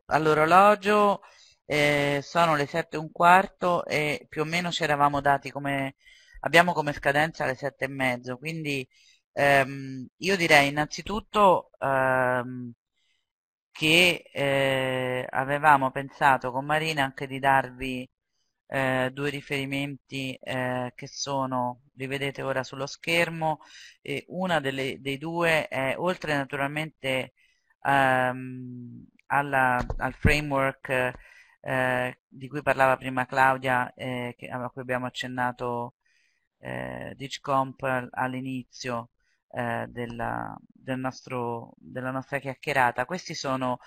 all'orologio, eh, sono le 7 e un quarto e più o meno ci eravamo dati come, abbiamo come scadenza le 7 e mezzo, quindi ehm, io direi innanzitutto ehm, che eh, avevamo pensato con Marina anche di darvi eh, due riferimenti eh, che sono, li vedete ora sullo schermo, e una delle, dei due è oltre naturalmente ehm, alla, al framework eh, di cui parlava prima Claudia, eh, che, a cui abbiamo accennato eh, DigComp all'inizio eh, della, del della, nostra chiacchierata. Questi sono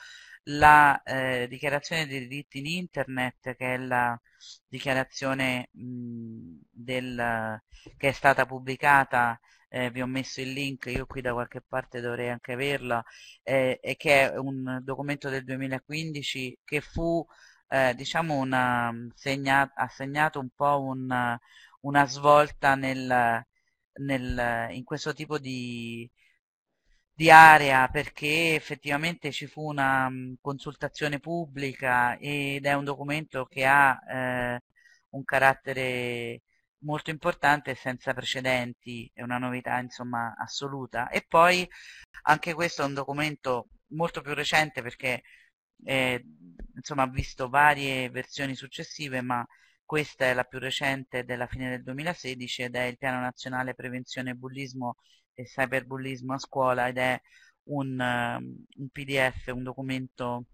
la eh, dichiarazione dei diritti in Internet, che è la dichiarazione mh, del, che è stata pubblicata, eh, vi ho messo il link, io qui da qualche parte dovrei anche averlo, eh, e che è un documento del 2015 che fu eh, diciamo una, segna, ha segnato un po' una, una svolta nel, nel, in questo tipo di, di area perché effettivamente ci fu una mm, consultazione pubblica ed è un documento che ha eh, un carattere molto importante e senza precedenti, è una novità insomma assoluta. E poi anche questo è un documento molto più recente perché eh, insomma, ha visto varie versioni successive, ma questa è la più recente della fine del 2016 ed è il Piano Nazionale Prevenzione Bullismo e cyberbullismo a scuola ed è un, ehm, un pdf, un documento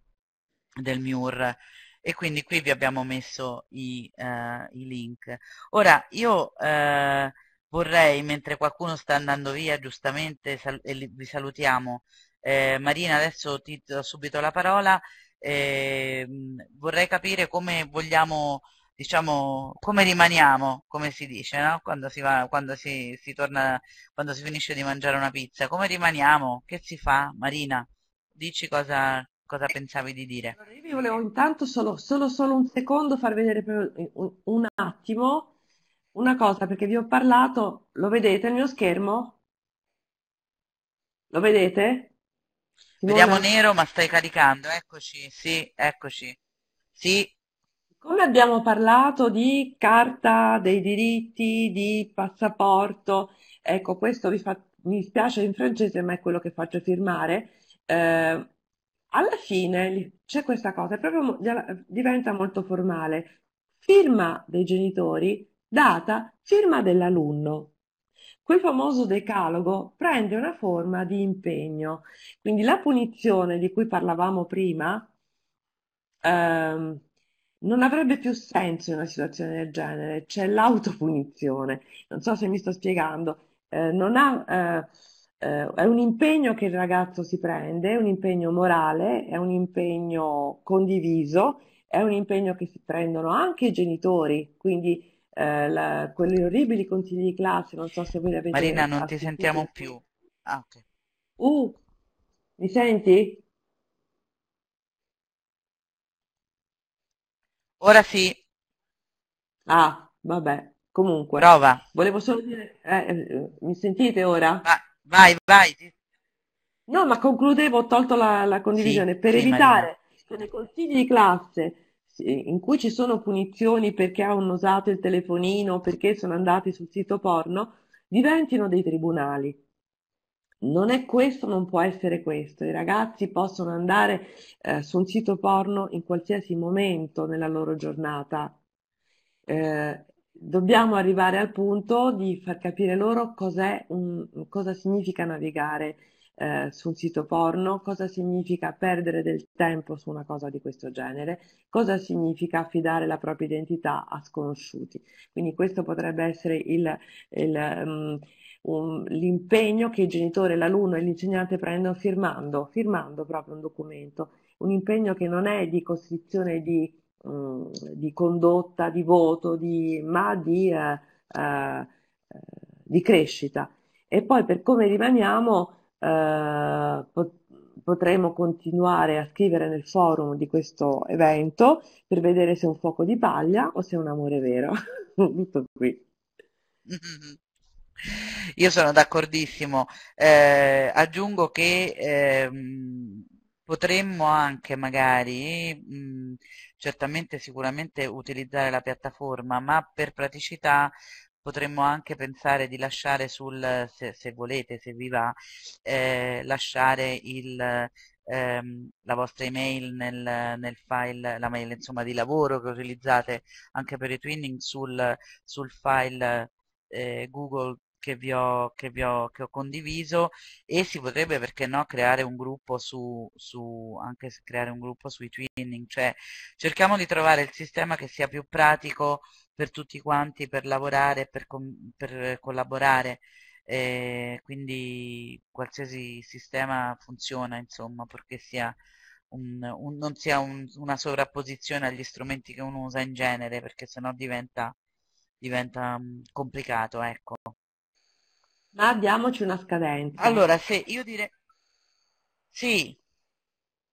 del MIUR e quindi qui vi abbiamo messo i, uh, i link. Ora io uh, vorrei, mentre qualcuno sta andando via giustamente, sal vi salutiamo, eh, Marina adesso ti do subito la parola, eh, vorrei capire come vogliamo diciamo, come rimaniamo, come si dice, no? quando, si va, quando, si, si torna, quando si finisce di mangiare una pizza, come rimaniamo, che si fa? Marina, dici cosa, cosa eh, pensavi di dire. Allora, io vi volevo intanto solo, solo, solo, un secondo far vedere eh, un, un attimo una cosa, perché vi ho parlato, lo vedete il mio schermo? Lo vedete? Vediamo nero, ma stai caricando, eccoci, sì, eccoci. Sì, come abbiamo parlato di carta dei diritti, di passaporto, ecco questo fa, mi spiace in francese ma è quello che faccio firmare, eh, alla fine c'è questa cosa, proprio, diventa molto formale, firma dei genitori, data, firma dell'alunno. Quel famoso decalogo prende una forma di impegno, quindi la punizione di cui parlavamo prima, ehm, non avrebbe più senso in una situazione del genere, c'è l'autopunizione. Non so se mi sto spiegando, eh, ha, eh, eh, è un impegno che il ragazzo si prende, è un impegno morale, è un impegno condiviso, è un impegno che si prendono anche i genitori, quindi eh, la, quelli orribili consigli di classe, non so se voi l'avete Marina, non ti sentiamo più. Ah, okay. Uh, mi senti? Ora sì. Ah, vabbè, comunque. Prova. Volevo solo dire, eh, eh mi sentite ora? Va, vai, vai. No, ma concludevo, ho tolto la, la condivisione, sì, per sì, evitare Marina. che nei consigli di classe in cui ci sono punizioni perché hanno usato il telefonino, perché sono andati sul sito porno, diventino dei tribunali non è questo, non può essere questo. I ragazzi possono andare eh, su un sito porno in qualsiasi momento nella loro giornata. Eh, dobbiamo arrivare al punto di far capire loro un, cosa significa navigare eh, su un sito porno, cosa significa perdere del tempo su una cosa di questo genere, cosa significa affidare la propria identità a sconosciuti. Quindi questo potrebbe essere il, il, um, un, l'impegno che il genitore, l'alunno e l'insegnante prendono firmando, firmando proprio un documento, un impegno che non è di costrizione di, um, di condotta, di voto, di, ma di, uh, uh, di crescita. E poi per come rimaniamo eh, pot- potremo continuare a scrivere nel forum di questo evento per vedere se è un fuoco di paglia o se è un amore vero. Tutto qui. Io sono d'accordissimo. Eh, aggiungo che eh, potremmo anche magari, mh, mm, certamente sicuramente utilizzare la piattaforma, ma per praticità potremmo anche pensare di lasciare sul, se, se volete, se vi va, eh, lasciare il, ehm, la vostra email nel, nel, file, la mail insomma di lavoro che utilizzate anche per i twinning sul, sul file eh, Google che vi, ho, che vi ho, che ho, condiviso e si potrebbe perché no creare un gruppo su, su anche creare un gruppo sui twinning cioè cerchiamo di trovare il sistema che sia più pratico per tutti quanti per lavorare, per, per collaborare, eh, quindi qualsiasi sistema funziona, insomma, perché sia un, un, non sia un, una sovrapposizione agli strumenti che uno usa in genere, perché sennò diventa, diventa mm, complicato, ecco. Ma diamoci una scadenza. Allora, se io direi Sì,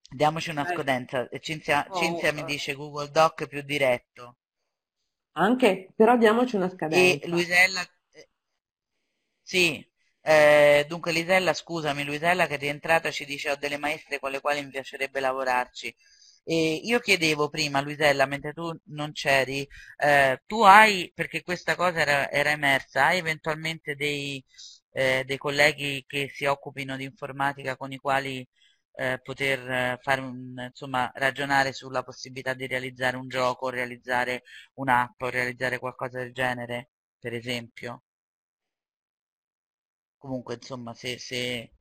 diamoci una eh. scadenza. Cinzia, oh, Cinzia oh. mi dice Google Doc più diretto. Anche, però diamoci una scadenza. E Luisella, eh, sì, eh, dunque Lisella, scusami, Luisella che è rientrata ci dice ho delle maestre con le quali mi piacerebbe lavorarci. E io chiedevo prima, Luisella, mentre tu non c'eri, eh, tu hai, perché questa cosa era, era emersa, hai eventualmente dei, eh, dei colleghi che si occupino di informatica con i quali eh, poter eh, fare un, insomma, ragionare sulla possibilità di realizzare un gioco, realizzare un'app realizzare qualcosa del genere, per esempio. Comunque, insomma, se, se,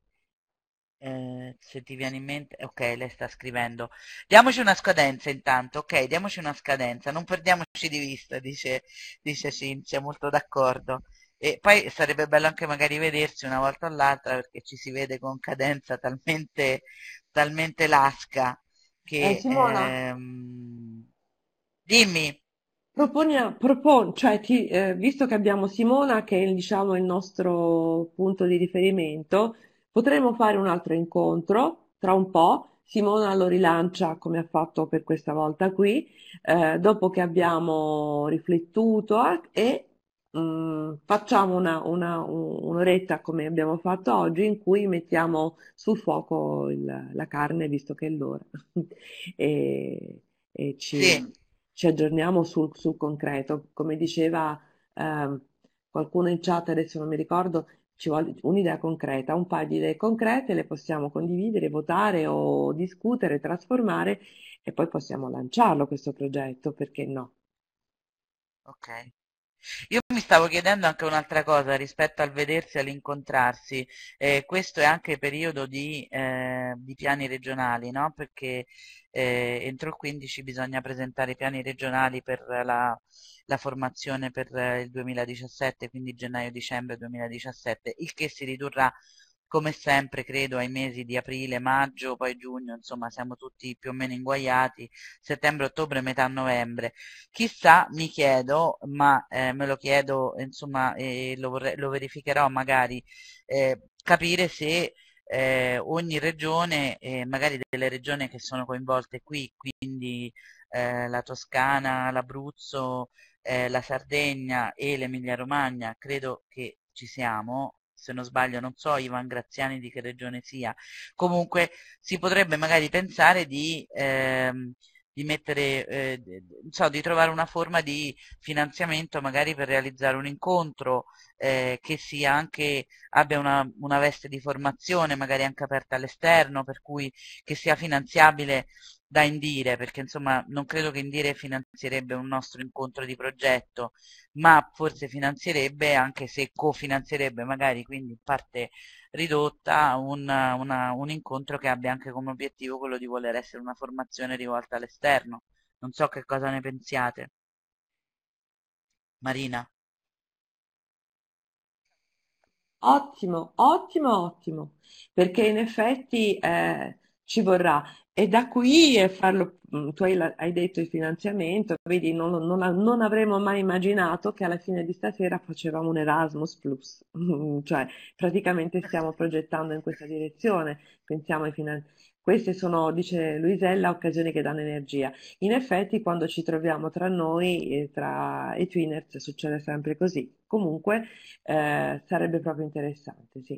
eh, se ti viene in mente... Ok, lei sta scrivendo. Diamoci una scadenza intanto, ok, diamoci una scadenza, non perdiamoci di vista, dice, dice Cinzia, molto d'accordo. E poi sarebbe bello anche magari vedersi una volta all'altra perché ci si vede con cadenza talmente, talmente lasca che... Eh, Simona, ehm... Dimmi. Proponi, propon, cioè ti, eh, visto che abbiamo Simona che è diciamo, il nostro punto di riferimento, potremmo fare un altro incontro tra un po'. Simona lo rilancia come ha fatto per questa volta qui, eh, dopo che abbiamo riflettuto e Mm, facciamo una, una, un'oretta come abbiamo fatto oggi in cui mettiamo sul fuoco il, la carne visto che è l'ora e, e ci, sì. ci, aggiorniamo sul, sul, concreto. Come diceva eh, qualcuno in chat, adesso non mi ricordo, ci vuole un'idea concreta, un paio di idee concrete, le possiamo condividere, votare o discutere, trasformare e poi possiamo lanciarlo questo progetto, perché no? Ok. Io mi stavo chiedendo anche un'altra cosa rispetto al vedersi, e all'incontrarsi. Eh, questo è anche periodo di, eh, di piani regionali, no? perché eh, entro il 15 bisogna presentare i piani regionali per la, la formazione per il 2017, quindi gennaio-dicembre 2017, il che si ridurrà come sempre credo ai mesi di aprile, maggio, poi giugno, insomma siamo tutti più o meno inguaiati, settembre, ottobre, metà novembre. Chissà, mi chiedo, ma eh, me lo chiedo, insomma, eh, lo, vorrei, lo, verificherò magari, eh, capire se eh, ogni regione, eh, magari delle regioni che sono coinvolte qui, quindi eh, la Toscana, l'Abruzzo, la Sardegna e l'Emilia Romagna, credo che ci siamo, se non sbaglio, non so Ivan Graziani di che regione sia, comunque si potrebbe magari pensare di, ehm, di mettere, eh, so, di trovare una forma di finanziamento magari per realizzare un incontro eh, che sia anche, abbia una, una veste di formazione, magari anche aperta all'esterno, per cui che sia finanziabile da Indire, perché insomma non credo che Indire finanzierebbe un nostro incontro di progetto, ma forse finanzierebbe, anche se cofinanzierebbe magari quindi in parte ridotta, un, una, un incontro che abbia anche come obiettivo quello di voler essere una formazione rivolta all'esterno. Non so che cosa ne pensiate. Marina. Ottimo, ottimo, ottimo, perché in effetti eh, ci vorrà. E da qui è farlo, mm, tu hai, hai, detto il finanziamento, vedi, non, non, non, avremmo mai immaginato che alla fine di stasera facevamo un Erasmus Plus, cioè praticamente stiamo progettando in questa direzione, pensiamo ai finanziamenti. Queste sono, dice Luisella, occasioni che danno energia. In effetti, quando ci troviamo tra noi tra, i Twiners, succede sempre così. Comunque, eh, sarebbe proprio interessante, sì.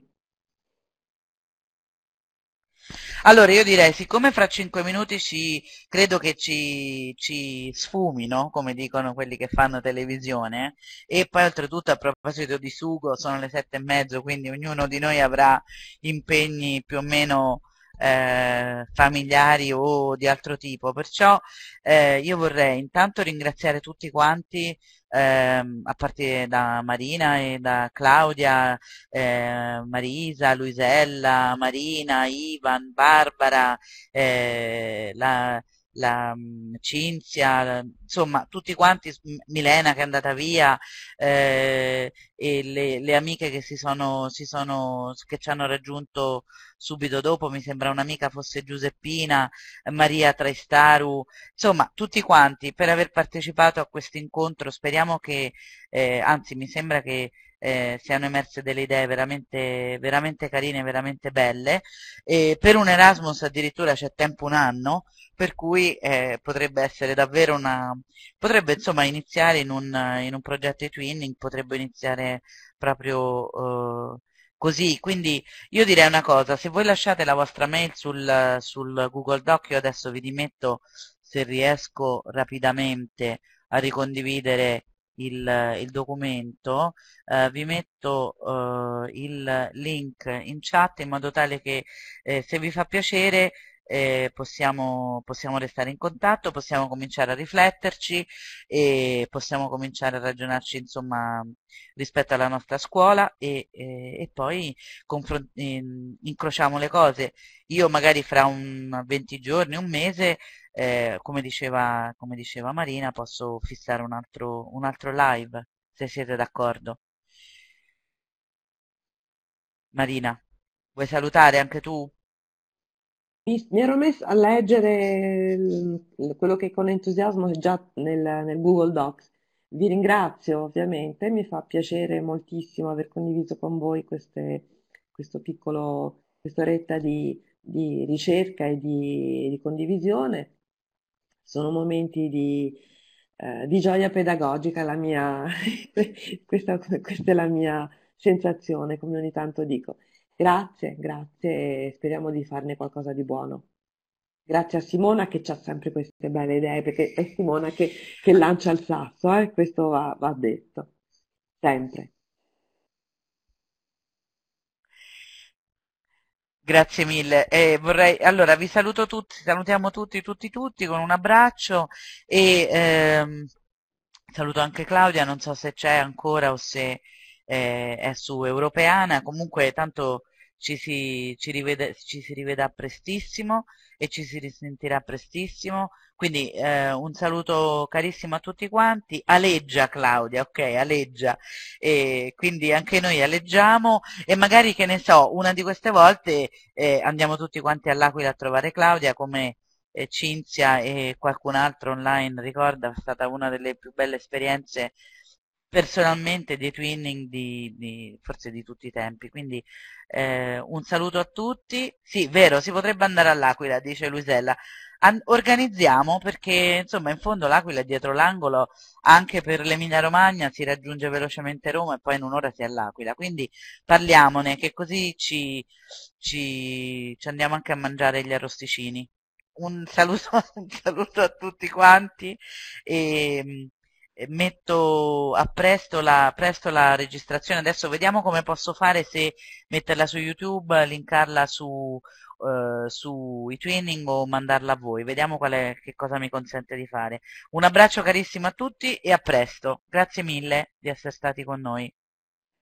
Allora io direi, siccome fra cinque minuti ci, credo che ci, ci sfumino, come dicono quelli che fanno televisione, e poi oltretutto a proposito di sugo sono le sette e mezzo, quindi ognuno di noi avrà impegni più o meno eh, familiari o di altro tipo. Perciò eh, io vorrei intanto ringraziare tutti quanti eh, a partire da Marina e da Claudia, eh, Marisa, Luisella, Marina, Ivan, Barbara, eh, la, la Cinzia, la, insomma tutti quanti, Milena che è andata via eh, e le, le, amiche che, si sono, si sono, che ci hanno raggiunto subito dopo, mi sembra un'amica fosse Giuseppina, Maria Traistaru, insomma tutti quanti per aver partecipato a questo incontro, speriamo che, eh, anzi mi sembra che eh, siano emerse delle idee veramente, veramente carine, veramente belle. E per un Erasmus addirittura c'è tempo un anno, per cui eh, potrebbe essere davvero una... potrebbe insomma iniziare in un, in un progetto di twinning, potrebbe iniziare proprio eh, così, quindi io direi una cosa, se voi lasciate la vostra mail sul, sul Google Doc, io adesso vi dimetto se riesco rapidamente a ricondividere il, il, documento, eh, vi metto eh, il link in chat in modo tale che eh, se vi fa piacere eh, possiamo, possiamo, restare in contatto, possiamo cominciare a rifletterci e possiamo cominciare a ragionarci insomma, rispetto alla nostra scuola e, e, e poi incrociamo le cose. Io magari fra un 20 giorni, un mese, eh, come, diceva, come, diceva, Marina, posso fissare un altro, un altro live, se siete d'accordo. Marina, vuoi salutare anche tu? Mi, mi, ero messa a leggere il, quello che con entusiasmo è già nel, nel, Google Docs. Vi ringrazio ovviamente, mi fa piacere moltissimo aver condiviso con voi queste, questo piccolo, quest'oretta di, di ricerca e di, di, condivisione. Sono momenti di, eh, di gioia pedagogica, la mia, questa, questa è la mia sensazione, come ogni tanto dico. Grazie, grazie speriamo di farne qualcosa di buono. Grazie a Simona che ha sempre queste belle idee, perché è Simona che, che lancia il sasso, eh? questo va, va detto, sempre. Grazie mille. Eh, vorrei, allora vi saluto tutti, salutiamo tutti, tutti, tutti con un abbraccio e ehm, saluto anche Claudia, non so se c'è ancora o se eh, è su Europeana, comunque tanto ci si, ci, rivede, ci si rivedrà prestissimo e ci si risentirà prestissimo. Quindi eh, un saluto carissimo a tutti quanti. Aleggia Claudia, ok, aleggia. E quindi anche noi aleggiamo e magari, che ne so, una di queste volte eh, andiamo tutti quanti all'Aquila a trovare Claudia come eh, Cinzia e qualcun altro online ricorda, è stata una delle più belle esperienze personalmente dei twinning di, di, forse di tutti i tempi. Quindi eh, un saluto a tutti. Sì, vero, si potrebbe andare all'Aquila, dice Luisella. An organizziamo perché insomma in fondo l'Aquila è dietro l'angolo anche per l'Emilia Romagna, si raggiunge velocemente Roma e poi in un'ora si è all'Aquila. Quindi parliamone che così ci, ci, ci andiamo anche a mangiare gli arrosticini. Un saluto, un saluto, a tutti quanti e metto a presto la, presto la, registrazione, adesso vediamo come posso fare se metterla su YouTube, linkarla su, eh, su eTwinning o mandarla a voi, vediamo è, che cosa mi consente di fare. Un abbraccio carissimo a tutti e a presto, grazie mille di essere stati con noi.